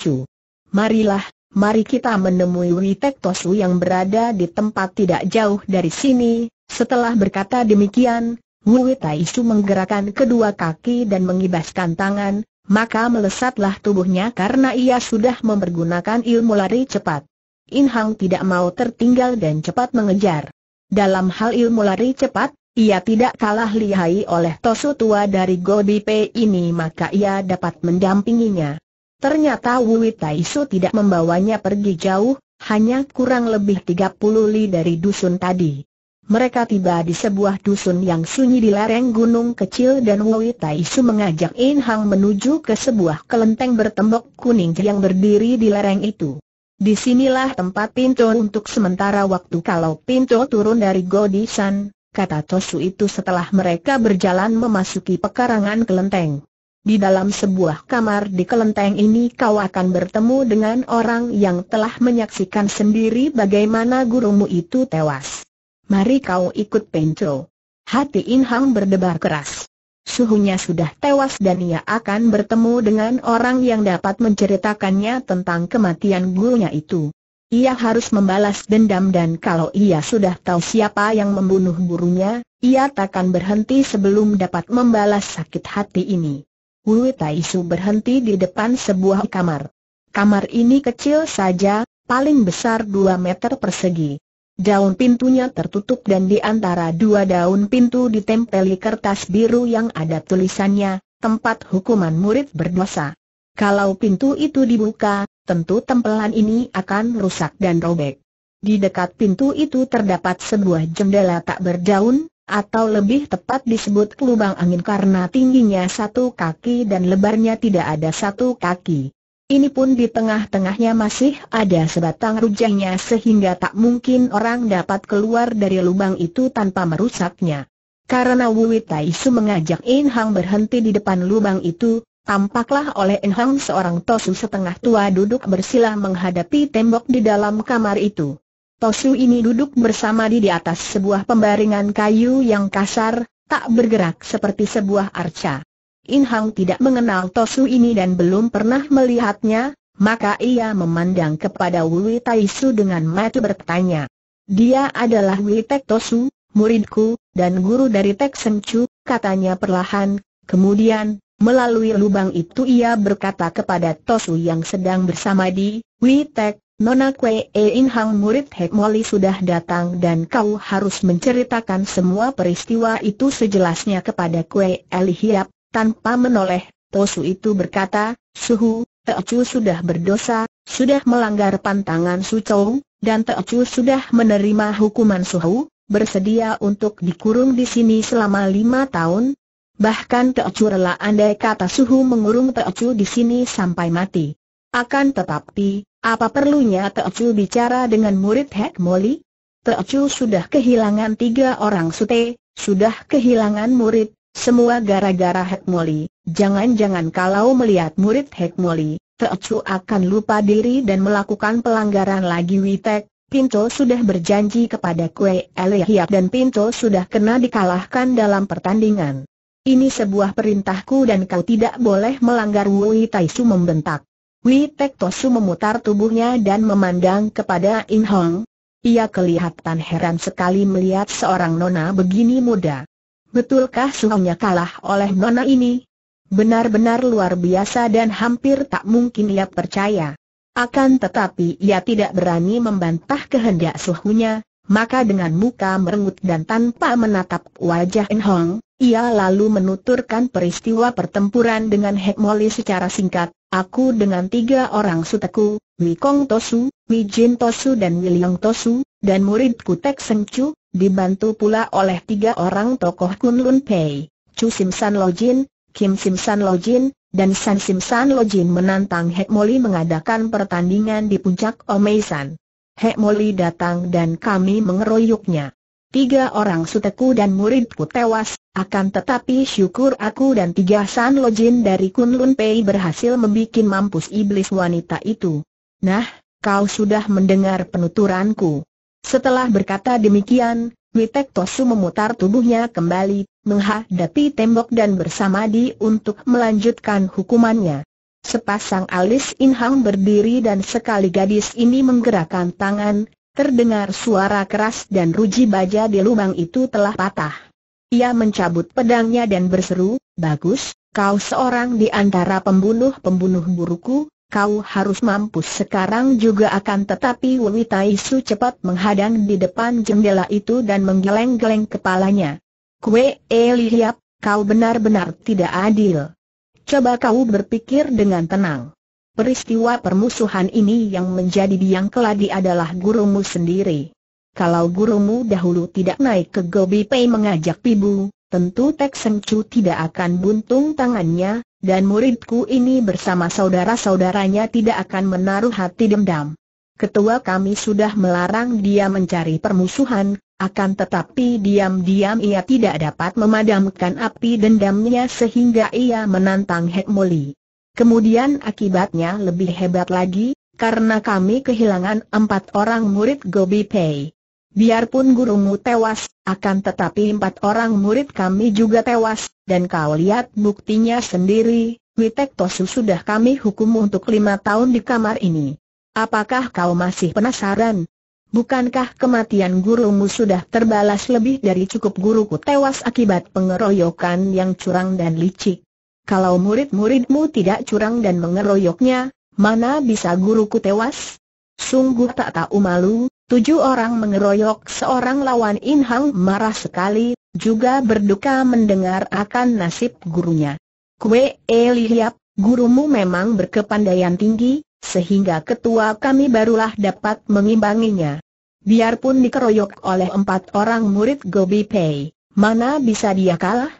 Marilah, mari kita menemui Witek Tosu yang berada di tempat tidak jauh dari sini. Setelah berkata demikian, Witek Isu menggerakkan kedua kaki dan mengibaskan tangan, maka melesatlah tubuhnya karena ia sudah mempergunakan ilmu lari cepat. In Hang tidak mau tertinggal dan cepat mengejar. Dalam hal ilmu lari cepat, ia tidak kalah lihai oleh Tosu tua dari Gobi Pei ini maka ia dapat mendampinginya. Ternyata Wui Taisu tidak membawanya pergi jauh, hanya kurang lebih 30 li dari dusun tadi. Mereka tiba di sebuah dusun yang sunyi di lereng gunung kecil dan Wui Taisu mengajak In Hang menuju ke sebuah kelenteng bertembok kuning yang berdiri di lereng itu. Disinilah tempat pintu untuk sementara waktu kalau pintu turun dari Godisan, kata Tosu itu setelah mereka berjalan memasuki pekarangan kelenteng. Di dalam sebuah kamar di kelenteng ini kau akan bertemu dengan orang yang telah menyaksikan sendiri bagaimana gurumu itu tewas. Mari kau ikut Pencho. Hati Inhang berdebar keras. Suhunya sudah tewas dan ia akan bertemu dengan orang yang dapat menceritakannya tentang kematian gurunya itu ia harus membalas dendam dan kalau ia sudah tahu siapa yang membunuh gurunya, ia takkan berhenti sebelum dapat membalas sakit hati ini. Wu Taishu berhenti di depan sebuah kamar. Kamar ini kecil saja, paling besar 2 meter persegi. Daun pintunya tertutup dan di antara dua daun pintu ditempeli kertas biru yang ada tulisannya, tempat hukuman murid berdosa. Kalau pintu itu dibuka, tentu tempelan ini akan rusak dan robek. Di dekat pintu itu terdapat sebuah jendela tak berdaun, atau lebih tepat disebut lubang angin karena tingginya satu kaki dan lebarnya tidak ada satu kaki. Ini pun di tengah-tengahnya masih ada sebatang rujangnya sehingga tak mungkin orang dapat keluar dari lubang itu tanpa merusaknya. Karena Wu Taisu mengajak In Hang berhenti di depan lubang itu, Tampaklah oleh Enhang seorang Tosu setengah tua duduk bersila menghadapi tembok di dalam kamar itu. Tosu ini duduk bersama di di atas sebuah pembaringan kayu yang kasar, tak bergerak seperti sebuah arca. Inhang tidak mengenal Tosu ini dan belum pernah melihatnya, maka ia memandang kepada Wui Taisu dengan mata bertanya. Dia adalah Wui Tek Tosu, muridku, dan guru dari Tek Sencu, katanya perlahan, kemudian Melalui lubang itu ia berkata kepada Tosu yang sedang bersama di Witek, Nona Kwe e In Hang murid Hek Moli sudah datang dan kau harus menceritakan semua peristiwa itu sejelasnya kepada Kwe elihiap, Hiap, tanpa menoleh, Tosu itu berkata, Suhu, Teocu sudah berdosa, sudah melanggar pantangan Sucou, dan Teocu sudah menerima hukuman Suhu, bersedia untuk dikurung di sini selama lima tahun, Bahkan Teocu rela andai kata suhu mengurung Teocu di sini sampai mati. Akan tetapi, apa perlunya Teocu bicara dengan murid Hek Moli? Teocu sudah kehilangan tiga orang sute, sudah kehilangan murid, semua gara-gara Hek Moli. Jangan-jangan kalau melihat murid Hek Moli, Teocu akan lupa diri dan melakukan pelanggaran lagi Witek. Pinto sudah berjanji kepada Kue Elihiap dan Pinto sudah kena dikalahkan dalam pertandingan. Ini sebuah perintahku dan kau tidak boleh melanggar Wui Tai membentak. Wui Tek Tosu memutar tubuhnya dan memandang kepada In Hong. Ia kelihatan heran sekali melihat seorang nona begini muda. Betulkah suhunya kalah oleh nona ini? Benar-benar luar biasa dan hampir tak mungkin ia percaya. Akan tetapi ia tidak berani membantah kehendak suhunya, maka dengan muka merengut dan tanpa menatap wajah En Hong, ia lalu menuturkan peristiwa pertempuran dengan Hek Moli secara singkat, aku dengan tiga orang suteku, Wicong Tosu, Wijin Tosu dan Liang Tosu, dan muridku Tek Seng Chu, dibantu pula oleh tiga orang tokoh Kun Lun Pei, Chu Sim San Lo Jin, Kim Sim San Lo Jin dan San Sim San Lo Jin menantang Hek Moli mengadakan pertandingan di puncak Omeisan. Hek Moli datang dan kami mengeroyoknya. Tiga orang suteku dan muridku tewas, akan tetapi syukur aku dan tiga San Lojin dari Kunlun Pei berhasil membuat mampus iblis wanita itu. Nah, kau sudah mendengar penuturanku. Setelah berkata demikian, Witek Tosu memutar tubuhnya kembali, menghadapi tembok dan bersamadi untuk melanjutkan hukumannya. Sepasang alis Inhang berdiri dan sekali gadis ini menggerakkan tangan, terdengar suara keras dan ruji baja di lubang itu telah patah. Ia mencabut pedangnya dan berseru, Bagus, kau seorang di antara pembunuh-pembunuh buruku, kau harus mampus sekarang juga akan tetapi Wui Tai cepat menghadang di depan jendela itu dan menggeleng-geleng kepalanya. Kue Elihiap, eh, kau benar-benar tidak adil. Coba kau berpikir dengan tenang. Peristiwa permusuhan ini yang menjadi biang keladi adalah gurumu sendiri. Kalau gurumu dahulu tidak naik ke Gobi Pei mengajak Pibu, tentu Tek Seng Chu tidak akan buntung tangannya, dan muridku ini bersama saudara-saudaranya tidak akan menaruh hati dendam. Ketua kami sudah melarang dia mencari permusuhan, akan tetapi diam-diam ia tidak dapat memadamkan api dendamnya sehingga ia menantang Moli. Kemudian akibatnya lebih hebat lagi, karena kami kehilangan empat orang murid Gobi Pei. Biarpun gurumu tewas, akan tetapi empat orang murid kami juga tewas, dan kau lihat buktinya sendiri, Witek Tosu sudah kami hukum untuk lima tahun di kamar ini. Apakah kau masih penasaran? Bukankah kematian gurumu sudah terbalas lebih dari cukup guruku tewas akibat pengeroyokan yang curang dan licik? Kalau murid-muridmu tidak curang dan mengeroyoknya, mana bisa guruku tewas? Sungguh tak tahu malu, tujuh orang mengeroyok seorang lawan Inhang marah sekali, juga berduka mendengar akan nasib gurunya. Kue eh, lihat, gurumu memang berkepandaian tinggi, sehingga ketua kami barulah dapat mengimbanginya. Biarpun dikeroyok oleh empat orang murid Gobi Pei, mana bisa dia kalah?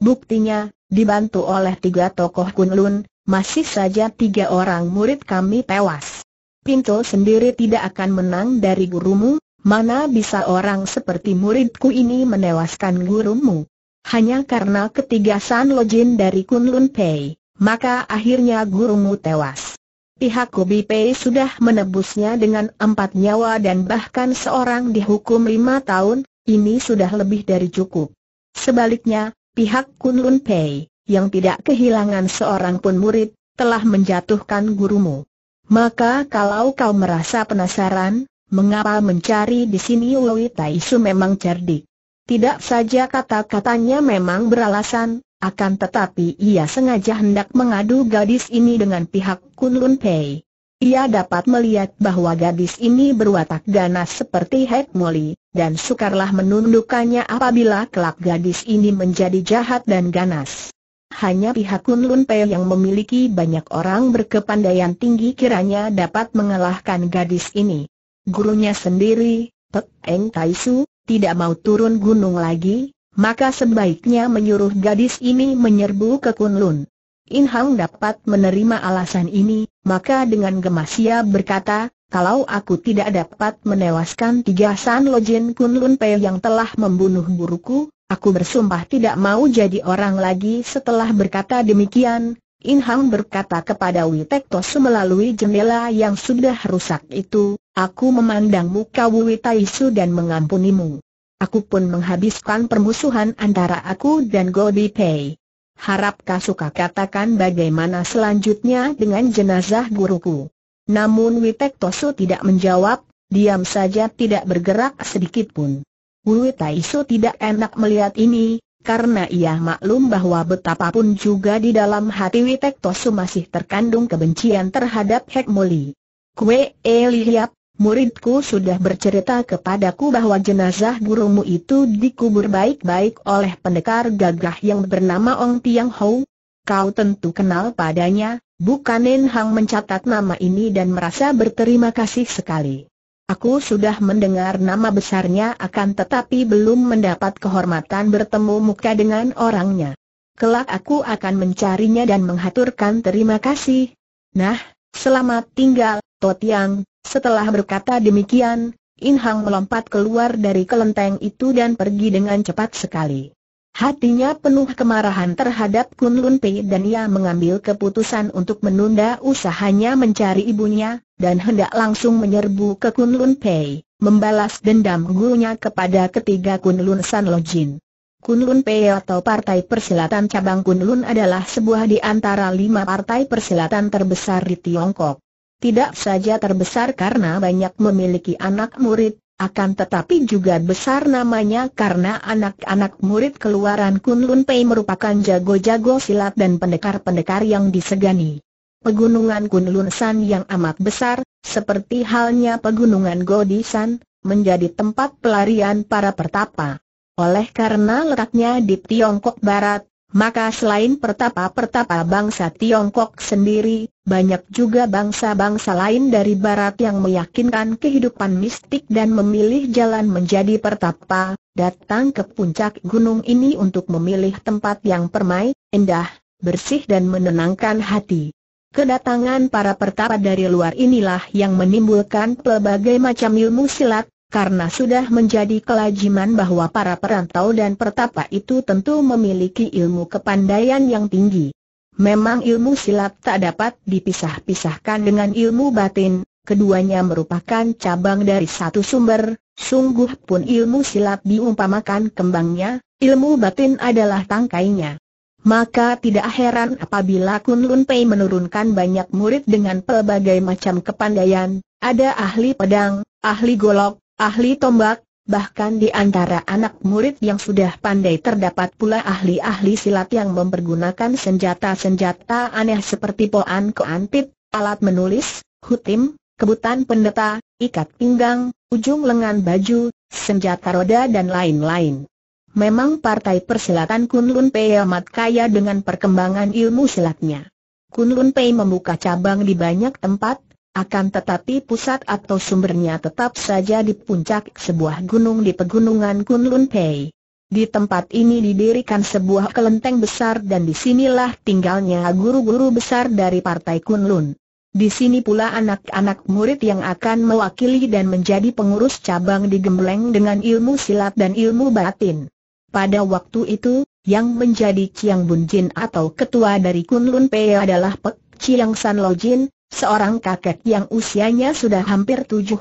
Buktinya, dibantu oleh tiga tokoh Kunlun, masih saja tiga orang murid kami tewas. Pinto sendiri tidak akan menang dari gurumu, mana bisa orang seperti muridku ini menewaskan gurumu? Hanya karena ketiga San Lojin dari Kunlun Pei, maka akhirnya gurumu tewas. Pihak Kobi Pei sudah menebusnya dengan empat nyawa dan bahkan seorang dihukum lima tahun, ini sudah lebih dari cukup. Sebaliknya, pihak Kunlun Pei, yang tidak kehilangan seorang pun murid, telah menjatuhkan gurumu. Maka kalau kau merasa penasaran, mengapa mencari di sini Tai Su memang cerdik. Tidak saja kata-katanya memang beralasan, akan tetapi ia sengaja hendak mengadu gadis ini dengan pihak Kunlun Pei. Ia dapat melihat bahwa gadis ini berwatak ganas seperti Hek Moli, dan sukarlah menundukkannya apabila kelak gadis ini menjadi jahat dan ganas. Hanya pihak Kunlun Pei yang memiliki banyak orang berkepandaian tinggi kiranya dapat mengalahkan gadis ini. Gurunya sendiri, Pek Eng Taisu, tidak mau turun gunung lagi, maka sebaiknya menyuruh gadis ini menyerbu ke Kunlun. In Hang dapat menerima alasan ini, maka dengan gemas ia berkata, kalau aku tidak dapat menewaskan tiga San Lojin Kunlun Pei yang telah membunuh buruku, aku bersumpah tidak mau jadi orang lagi setelah berkata demikian. In Hang berkata kepada Witektos melalui jendela yang sudah rusak itu, aku memandang muka Witaisu dan mengampunimu. Aku pun menghabiskan permusuhan antara aku dan Gobi Pei. Harap Kasuka katakan bagaimana selanjutnya dengan jenazah guruku. Namun Witek Tosu tidak menjawab, diam saja tidak bergerak sedikit pun. Witaiso tidak enak melihat ini, karena ia maklum bahwa betapapun juga di dalam hati Witek Tosu masih terkandung kebencian terhadap Hek Moli. Kue Eliap, Muridku sudah bercerita kepadaku bahwa jenazah gurumu itu dikubur baik-baik oleh pendekar gagah yang bernama Ong Tiang Hou. Kau tentu kenal padanya, bukan Nen Hang mencatat nama ini dan merasa berterima kasih sekali. Aku sudah mendengar nama besarnya akan tetapi belum mendapat kehormatan bertemu muka dengan orangnya. Kelak aku akan mencarinya dan menghaturkan terima kasih. Nah, selamat tinggal, Totiang, setelah berkata demikian, In Hang melompat keluar dari kelenteng itu dan pergi dengan cepat sekali. Hatinya penuh kemarahan terhadap Kun Lun Pei dan ia mengambil keputusan untuk menunda usahanya mencari ibunya, dan hendak langsung menyerbu ke Kun Lun Pei, membalas dendam gurunya kepada ketiga Kun Lun San Lo Jin. Kun Lun Pei atau Partai Persilatan Cabang Kun Lun adalah sebuah di antara lima partai persilatan terbesar di Tiongkok tidak saja terbesar karena banyak memiliki anak murid, akan tetapi juga besar namanya karena anak-anak murid keluaran Kunlun Pei merupakan jago-jago silat dan pendekar-pendekar yang disegani. Pegunungan Kunlun San yang amat besar, seperti halnya pegunungan Godisan, menjadi tempat pelarian para pertapa. Oleh karena letaknya di Tiongkok Barat, maka selain pertapa-pertapa bangsa Tiongkok sendiri, banyak juga bangsa-bangsa lain dari Barat yang meyakinkan kehidupan mistik dan memilih jalan menjadi pertapa, datang ke puncak gunung ini untuk memilih tempat yang permai, indah, bersih dan menenangkan hati. Kedatangan para pertapa dari luar inilah yang menimbulkan pelbagai macam ilmu silat, karena sudah menjadi kelajiman bahwa para perantau dan pertapa itu tentu memiliki ilmu kepandaian yang tinggi. Memang ilmu silat tak dapat dipisah-pisahkan dengan ilmu batin, keduanya merupakan cabang dari satu sumber, sungguh pun ilmu silat diumpamakan kembangnya, ilmu batin adalah tangkainya. Maka tidak heran apabila Kun Lun Pei menurunkan banyak murid dengan pelbagai macam kepandaian, ada ahli pedang, ahli golok, ahli tombak, bahkan di antara anak murid yang sudah pandai terdapat pula ahli-ahli silat yang mempergunakan senjata-senjata aneh seperti poan keantit, alat menulis, hutim, kebutan pendeta, ikat pinggang, ujung lengan baju, senjata roda dan lain-lain. Memang partai persilatan Kunlun Pei amat kaya dengan perkembangan ilmu silatnya. Kunlun Pei membuka cabang di banyak tempat, akan tetapi pusat atau sumbernya tetap saja di puncak sebuah gunung di pegunungan Kunlun Pei. Di tempat ini didirikan sebuah kelenteng besar dan disinilah tinggalnya guru-guru besar dari Partai Kunlun. Di sini pula anak-anak murid yang akan mewakili dan menjadi pengurus cabang digembleng dengan ilmu silat dan ilmu batin. Pada waktu itu, yang menjadi Chiang Bun Jin atau ketua dari Kunlun Pei adalah Pek Chiang San Lo Jin, Seorang kakek yang usianya sudah hampir 70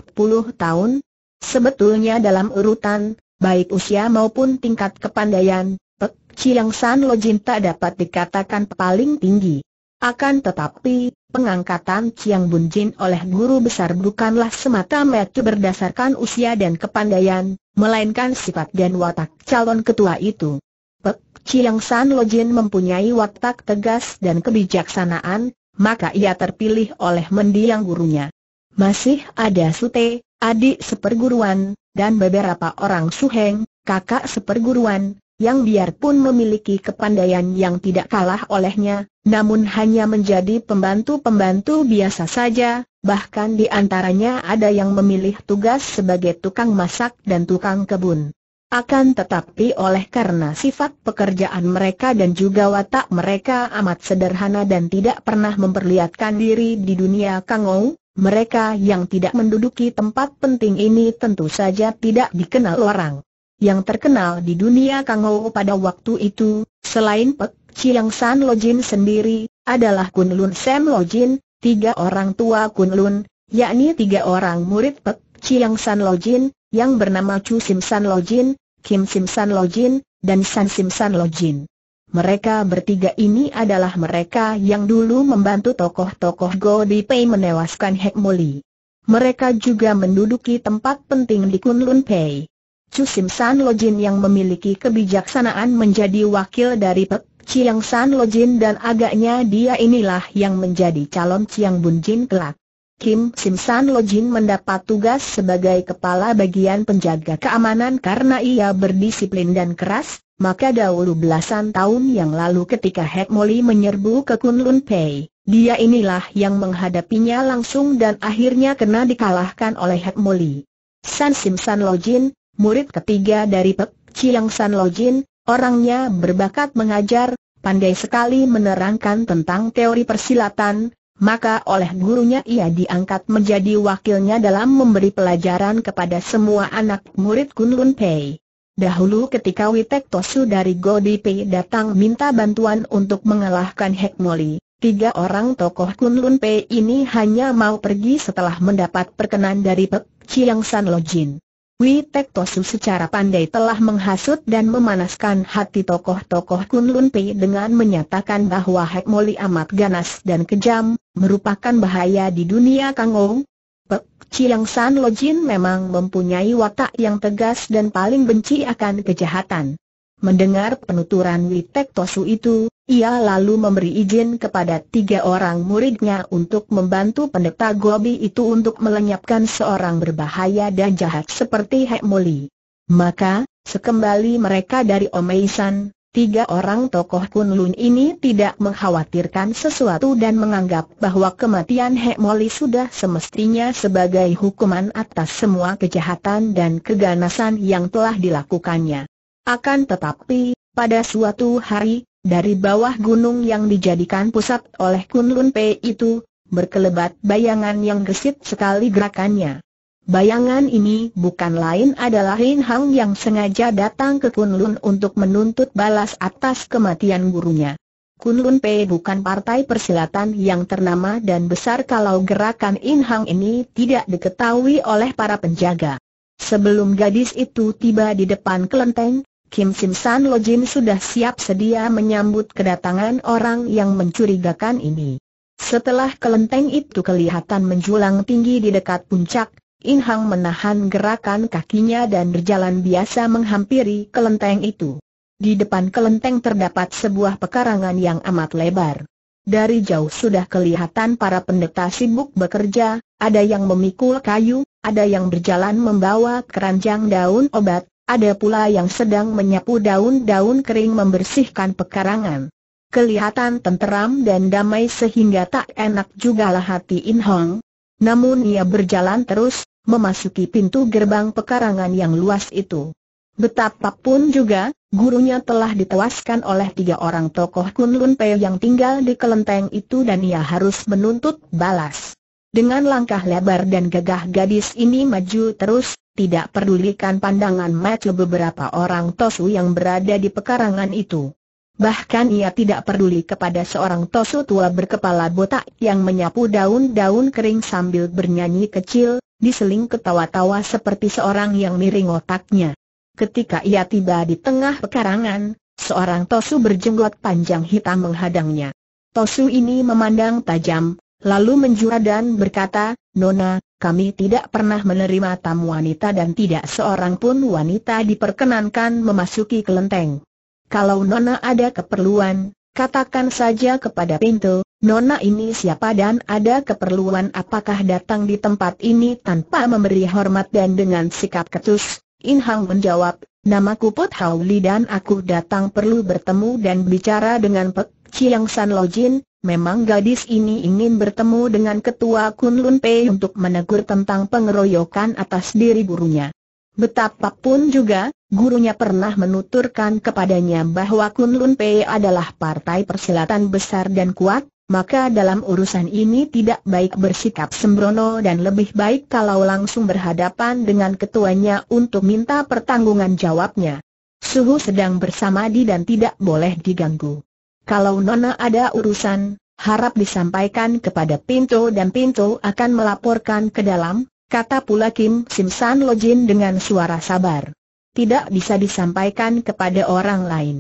tahun, sebetulnya dalam urutan, baik usia maupun tingkat kepandaian, Pek Chiang San Lo tak dapat dikatakan paling tinggi. Akan tetapi, pengangkatan Chiang Bun Jin oleh guru besar bukanlah semata-mata berdasarkan usia dan kepandaian, melainkan sifat dan watak calon ketua itu. Pek Chiang San Lo mempunyai watak tegas dan kebijaksanaan, maka ia terpilih oleh mendiang gurunya. Masih ada Sute, adik seperguruan, dan beberapa orang suheng, kakak seperguruan, yang biarpun memiliki kepandaian yang tidak kalah olehnya, namun hanya menjadi pembantu-pembantu biasa saja, bahkan di antaranya ada yang memilih tugas sebagai tukang masak dan tukang kebun. Akan tetapi oleh karena sifat pekerjaan mereka dan juga watak mereka amat sederhana dan tidak pernah memperlihatkan diri di dunia kangou, mereka yang tidak menduduki tempat penting ini tentu saja tidak dikenal orang. Yang terkenal di dunia kangou pada waktu itu, selain Pek Chiang San Lojin sendiri, adalah Kun Lun Sam Lojin, tiga orang tua Kun Lun, yakni tiga orang murid Pek Chiang San Lojin, yang bernama Chu Simsan Lojin, Kim Simsan Lojin, dan San Simsan Lojin. Mereka bertiga ini adalah mereka yang dulu membantu tokoh-tokoh Go Di Pei menewaskan Hek Muli. Mereka juga menduduki tempat penting di Kunlun Pei. Chu Simsan Lojin yang memiliki kebijaksanaan menjadi wakil dari Pek Chiang San Lojin dan agaknya dia inilah yang menjadi calon Chiang Jin kelak. Kim Simsan Lojin mendapat tugas sebagai kepala bagian penjaga keamanan karena ia berdisiplin dan keras, maka dahulu belasan tahun yang lalu ketika Hek Moli menyerbu ke Kunlun Pei, dia inilah yang menghadapinya langsung dan akhirnya kena dikalahkan oleh Hek Moli. San Simsan Lojin, murid ketiga dari Pek Chiang San Lojin, orangnya berbakat mengajar, pandai sekali menerangkan tentang teori persilatan, maka oleh gurunya ia diangkat menjadi wakilnya dalam memberi pelajaran kepada semua anak murid Kunlun Pei. Dahulu ketika Witek Tosu dari Godi Pei datang minta bantuan untuk mengalahkan Hek Moli, tiga orang tokoh Kunlun Pei ini hanya mau pergi setelah mendapat perkenan dari Pek Chiang San Lojin. Witek Tosu secara pandai telah menghasut dan memanaskan hati tokoh-tokoh Kunlun Pei dengan menyatakan bahwa Hek Moli amat ganas dan kejam, merupakan bahaya di dunia Ong? Pek Chiang San Lojin memang mempunyai watak yang tegas dan paling benci akan kejahatan. Mendengar penuturan Witek Tosu itu, ia lalu memberi izin kepada tiga orang muridnya untuk membantu pendeta Gobi itu untuk melenyapkan seorang berbahaya dan jahat seperti Hek Moli. Maka, sekembali mereka dari Omeisan, Tiga orang tokoh Kunlun ini tidak mengkhawatirkan sesuatu dan menganggap bahwa kematian Moli sudah semestinya sebagai hukuman atas semua kejahatan dan keganasan yang telah dilakukannya. Akan tetapi, pada suatu hari, dari bawah gunung yang dijadikan pusat oleh Kunlun P itu, berkelebat bayangan yang gesit sekali gerakannya. Bayangan ini bukan lain adalah Rin Hang yang sengaja datang ke Kunlun untuk menuntut balas atas kematian gurunya. Kunlun P bukan partai persilatan yang ternama dan besar kalau gerakan In Hang ini tidak diketahui oleh para penjaga. Sebelum gadis itu tiba di depan kelenteng, Kim Sim San Lo Jin sudah siap sedia menyambut kedatangan orang yang mencurigakan ini. Setelah kelenteng itu kelihatan menjulang tinggi di dekat puncak, In Hang menahan gerakan kakinya dan berjalan biasa menghampiri kelenteng itu. Di depan kelenteng terdapat sebuah pekarangan yang amat lebar. Dari jauh sudah kelihatan para pendeta sibuk bekerja, ada yang memikul kayu, ada yang berjalan membawa keranjang daun obat, ada pula yang sedang menyapu daun-daun kering membersihkan pekarangan. Kelihatan tenteram dan damai sehingga tak enak juga lah hati In Hong. Namun ia berjalan terus, memasuki pintu gerbang pekarangan yang luas itu. Betapapun juga, gurunya telah ditewaskan oleh tiga orang tokoh Kunlun Pei yang tinggal di kelenteng itu dan ia harus menuntut balas. Dengan langkah lebar dan gagah gadis ini maju terus, tidak pedulikan pandangan mata beberapa orang Tosu yang berada di pekarangan itu. Bahkan ia tidak peduli kepada seorang Tosu tua berkepala botak yang menyapu daun-daun kering sambil bernyanyi kecil, diseling ketawa-tawa seperti seorang yang miring otaknya. Ketika ia tiba di tengah pekarangan, seorang Tosu berjenggot panjang hitam menghadangnya. Tosu ini memandang tajam, lalu menjura dan berkata, Nona, kami tidak pernah menerima tamu wanita dan tidak seorang pun wanita diperkenankan memasuki kelenteng. Kalau Nona ada keperluan, katakan saja kepada pintu, Nona ini siapa dan ada keperluan apakah datang di tempat ini tanpa memberi hormat dan dengan sikap ketus? In Hang menjawab, namaku Pot Hau Li dan aku datang perlu bertemu dan bicara dengan Pek Chiang San Lo Jin, Memang gadis ini ingin bertemu dengan ketua Kun Lun Pei untuk menegur tentang pengeroyokan atas diri gurunya. Betapapun juga, gurunya pernah menuturkan kepadanya bahwa Kun Lun Pei adalah partai persilatan besar dan kuat, maka dalam urusan ini tidak baik bersikap sembrono dan lebih baik kalau langsung berhadapan dengan ketuanya untuk minta pertanggungan jawabnya. Suhu sedang bersamadi dan tidak boleh diganggu. Kalau Nona ada urusan, harap disampaikan kepada Pinto dan Pinto akan melaporkan ke dalam, kata pula Kim Simsan Lojin dengan suara sabar. Tidak bisa disampaikan kepada orang lain.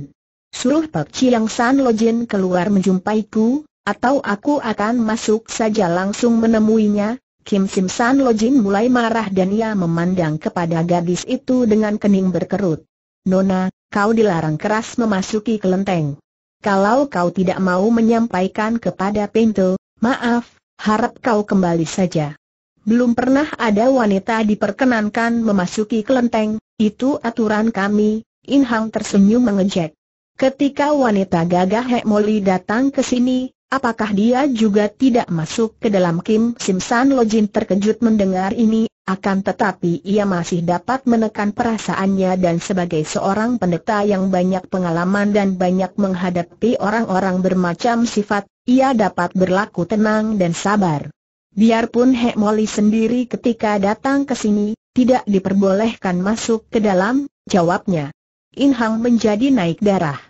Suruh Pak Chiang San Lojin keluar menjumpaiku, atau aku akan masuk saja langsung menemuinya, Kim Sim San Lo Jin mulai marah dan ia memandang kepada gadis itu dengan kening berkerut. Nona, kau dilarang keras memasuki kelenteng. Kalau kau tidak mau menyampaikan kepada pintu, maaf, harap kau kembali saja. Belum pernah ada wanita diperkenankan memasuki kelenteng, itu aturan kami, In Hang tersenyum mengejek. Ketika wanita gagah Hek Moli datang ke sini, Apakah dia juga tidak masuk ke dalam Kim Sim San Lojin terkejut mendengar ini, akan tetapi ia masih dapat menekan perasaannya dan sebagai seorang pendeta yang banyak pengalaman dan banyak menghadapi orang-orang bermacam sifat, ia dapat berlaku tenang dan sabar. Biarpun Hek Moli sendiri ketika datang ke sini, tidak diperbolehkan masuk ke dalam, jawabnya. In Hang menjadi naik darah.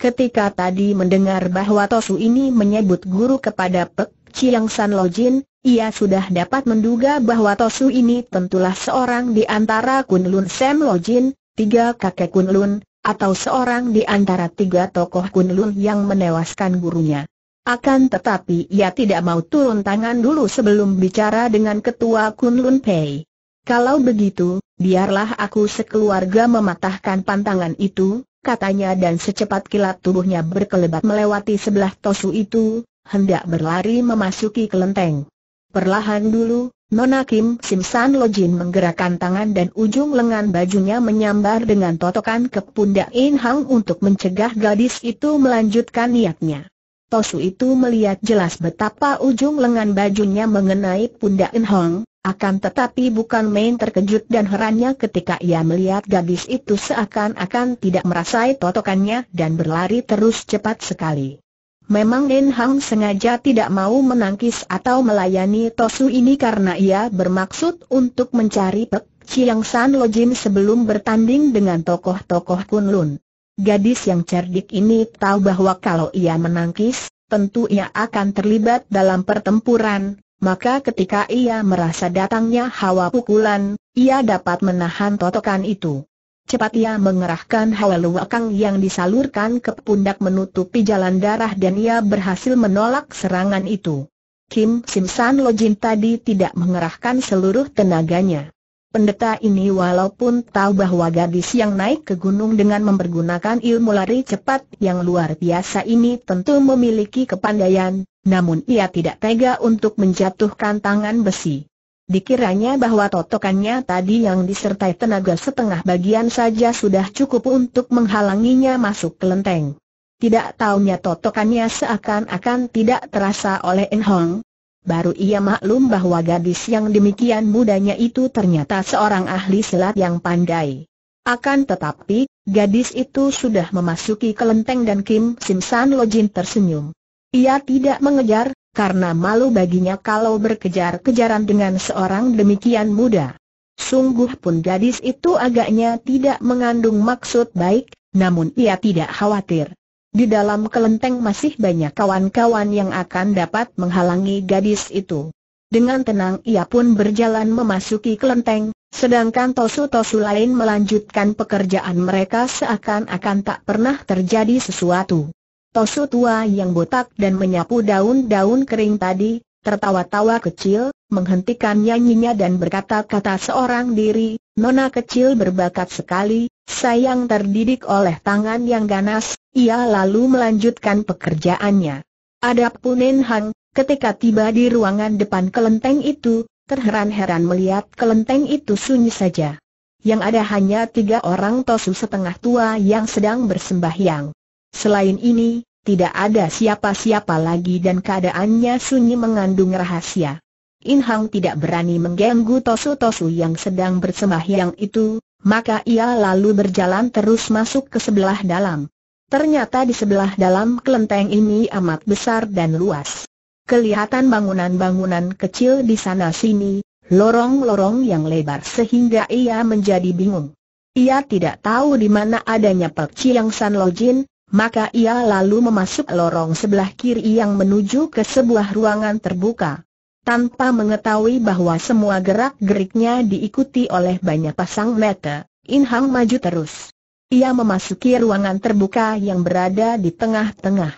Ketika tadi mendengar bahwa Tosu ini menyebut guru kepada Pek Chiang San Lojin, ia sudah dapat menduga bahwa Tosu ini tentulah seorang di antara Kunlun Sam Lojin, tiga kakek Kunlun, atau seorang di antara tiga tokoh Kunlun yang menewaskan gurunya. Akan tetapi ia tidak mau turun tangan dulu sebelum bicara dengan ketua Kunlun Pei. Kalau begitu, biarlah aku sekeluarga mematahkan pantangan itu, katanya dan secepat kilat tubuhnya berkelebat melewati sebelah tosu itu, hendak berlari memasuki kelenteng. Perlahan dulu, Nona Kim Simsan Lojin menggerakkan tangan dan ujung lengan bajunya menyambar dengan totokan ke pundak In Hang untuk mencegah gadis itu melanjutkan niatnya. Tosu itu melihat jelas betapa ujung lengan bajunya mengenai pundak In Hang, akan tetapi bukan main terkejut dan herannya ketika ia melihat gadis itu seakan-akan tidak merasai totokannya dan berlari terus cepat sekali. Memang Nen Hang sengaja tidak mau menangkis atau melayani Tosu ini karena ia bermaksud untuk mencari Pek Chiang San Lojin sebelum bertanding dengan tokoh-tokoh Kunlun. Gadis yang cerdik ini tahu bahwa kalau ia menangkis, tentu ia akan terlibat dalam pertempuran, maka ketika ia merasa datangnya hawa pukulan, ia dapat menahan totokan itu. Cepat ia mengerahkan hawa luwakang yang disalurkan ke pundak menutupi jalan darah dan ia berhasil menolak serangan itu. Kim Simsan Lojin tadi tidak mengerahkan seluruh tenaganya. Pendeta ini walaupun tahu bahwa gadis yang naik ke gunung dengan mempergunakan ilmu lari cepat yang luar biasa ini tentu memiliki kepandaian, namun ia tidak tega untuk menjatuhkan tangan besi. Dikiranya bahwa totokannya tadi yang disertai tenaga setengah bagian saja sudah cukup untuk menghalanginya masuk ke lenteng. Tidak taunya totokannya seakan-akan tidak terasa oleh En Hong. Baru ia maklum bahwa gadis yang demikian mudanya itu ternyata seorang ahli silat yang pandai. Akan tetapi, gadis itu sudah memasuki kelenteng dan Kim Sim San Lojin tersenyum. Ia tidak mengejar, karena malu baginya kalau berkejar-kejaran dengan seorang demikian muda. Sungguh pun gadis itu agaknya tidak mengandung maksud baik, namun ia tidak khawatir. Di dalam kelenteng masih banyak kawan-kawan yang akan dapat menghalangi gadis itu. Dengan tenang ia pun berjalan memasuki kelenteng, sedangkan tosu-tosu lain melanjutkan pekerjaan mereka seakan-akan tak pernah terjadi sesuatu. Tosu tua yang botak dan menyapu daun-daun kering tadi, tertawa-tawa kecil, menghentikan nyanyinya dan berkata-kata seorang diri, Nona kecil berbakat sekali, sayang terdidik oleh tangan yang ganas, ia lalu melanjutkan pekerjaannya. Adapun Hang, ketika tiba di ruangan depan kelenteng itu, terheran-heran melihat kelenteng itu sunyi saja. Yang ada hanya tiga orang tosu setengah tua yang sedang bersembahyang. Selain ini, tidak ada siapa-siapa lagi dan keadaannya sunyi mengandung rahasia. In Hang tidak berani mengganggu Tosu-Tosu yang sedang bersembahyang itu, maka ia lalu berjalan terus masuk ke sebelah dalam. Ternyata di sebelah dalam kelenteng ini amat besar dan luas. Kelihatan bangunan-bangunan kecil di sana-sini, lorong-lorong yang lebar sehingga ia menjadi bingung. Ia tidak tahu di mana adanya Pek Chiang San Jin, maka ia lalu memasuk lorong sebelah kiri yang menuju ke sebuah ruangan terbuka. Tanpa mengetahui bahwa semua gerak-geriknya diikuti oleh banyak pasang mata, In Hang maju terus. Ia memasuki ruangan terbuka yang berada di tengah-tengah.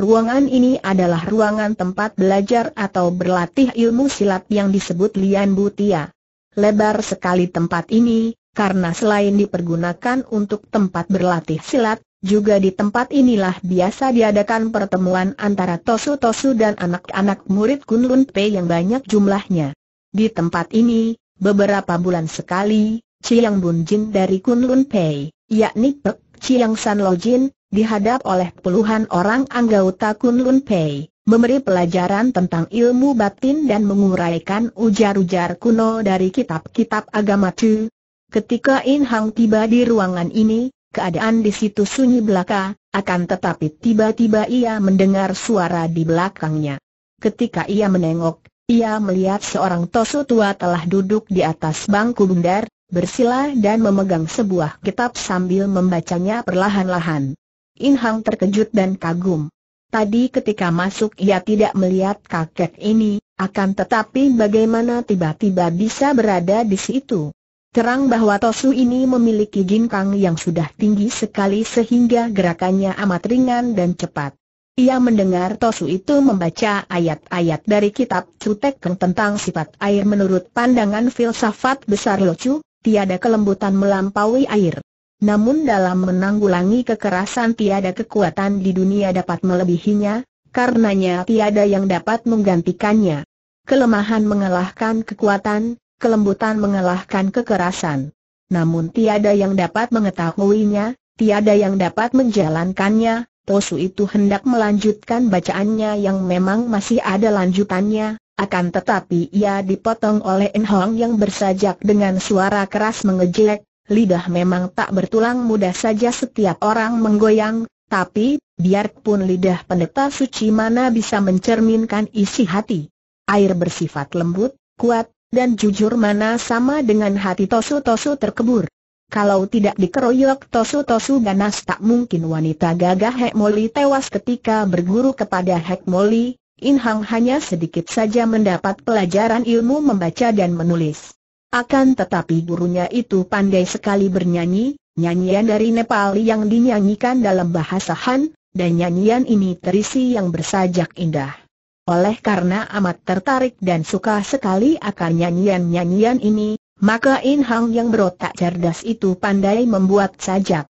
Ruangan ini adalah ruangan tempat belajar atau berlatih ilmu silat yang disebut Lian Butia. Lebar sekali tempat ini, karena selain dipergunakan untuk tempat berlatih silat, juga di tempat inilah biasa diadakan pertemuan antara Tosu-Tosu dan anak-anak murid Kunlun Pei yang banyak jumlahnya. Di tempat ini, beberapa bulan sekali, Chiang Bun Jin dari Kunlun Pei, yakni Pek Chiang San Lo Jin, dihadap oleh puluhan orang anggota Kunlun Pei, memberi pelajaran tentang ilmu batin dan menguraikan ujar-ujar kuno dari kitab-kitab agama Chu. Ketika In Hang tiba di ruangan ini, keadaan di situ sunyi belaka, akan tetapi tiba-tiba ia mendengar suara di belakangnya. Ketika ia menengok, ia melihat seorang tosu tua telah duduk di atas bangku bundar, bersila dan memegang sebuah kitab sambil membacanya perlahan-lahan. Inhang terkejut dan kagum. Tadi ketika masuk ia tidak melihat kakek ini, akan tetapi bagaimana tiba-tiba bisa berada di situ. Terang bahwa Tosu ini memiliki ginkang yang sudah tinggi sekali sehingga gerakannya amat ringan dan cepat. Ia mendengar Tosu itu membaca ayat-ayat dari kitab Cutek tentang sifat air menurut pandangan filsafat besar Locu, tiada kelembutan melampaui air. Namun dalam menanggulangi kekerasan tiada kekuatan di dunia dapat melebihinya, karenanya tiada yang dapat menggantikannya. Kelemahan mengalahkan kekuatan, kelembutan mengalahkan kekerasan. Namun tiada yang dapat mengetahuinya, tiada yang dapat menjalankannya, Tosu itu hendak melanjutkan bacaannya yang memang masih ada lanjutannya, akan tetapi ia dipotong oleh Enhong yang bersajak dengan suara keras mengejek, lidah memang tak bertulang mudah saja setiap orang menggoyang, tapi, biarpun lidah pendeta suci mana bisa mencerminkan isi hati. Air bersifat lembut, kuat, dan jujur mana sama dengan hati Tosu-Tosu terkebur. Kalau tidak dikeroyok Tosu-Tosu ganas tak mungkin wanita gagah Hek Moli tewas ketika berguru kepada Hek Moli, In Hang hanya sedikit saja mendapat pelajaran ilmu membaca dan menulis. Akan tetapi gurunya itu pandai sekali bernyanyi, nyanyian dari Nepal yang dinyanyikan dalam bahasa Han, dan nyanyian ini terisi yang bersajak indah. Oleh karena amat tertarik dan suka sekali akan nyanyian-nyanyian ini, maka In Hang yang berotak cerdas itu pandai membuat sajak.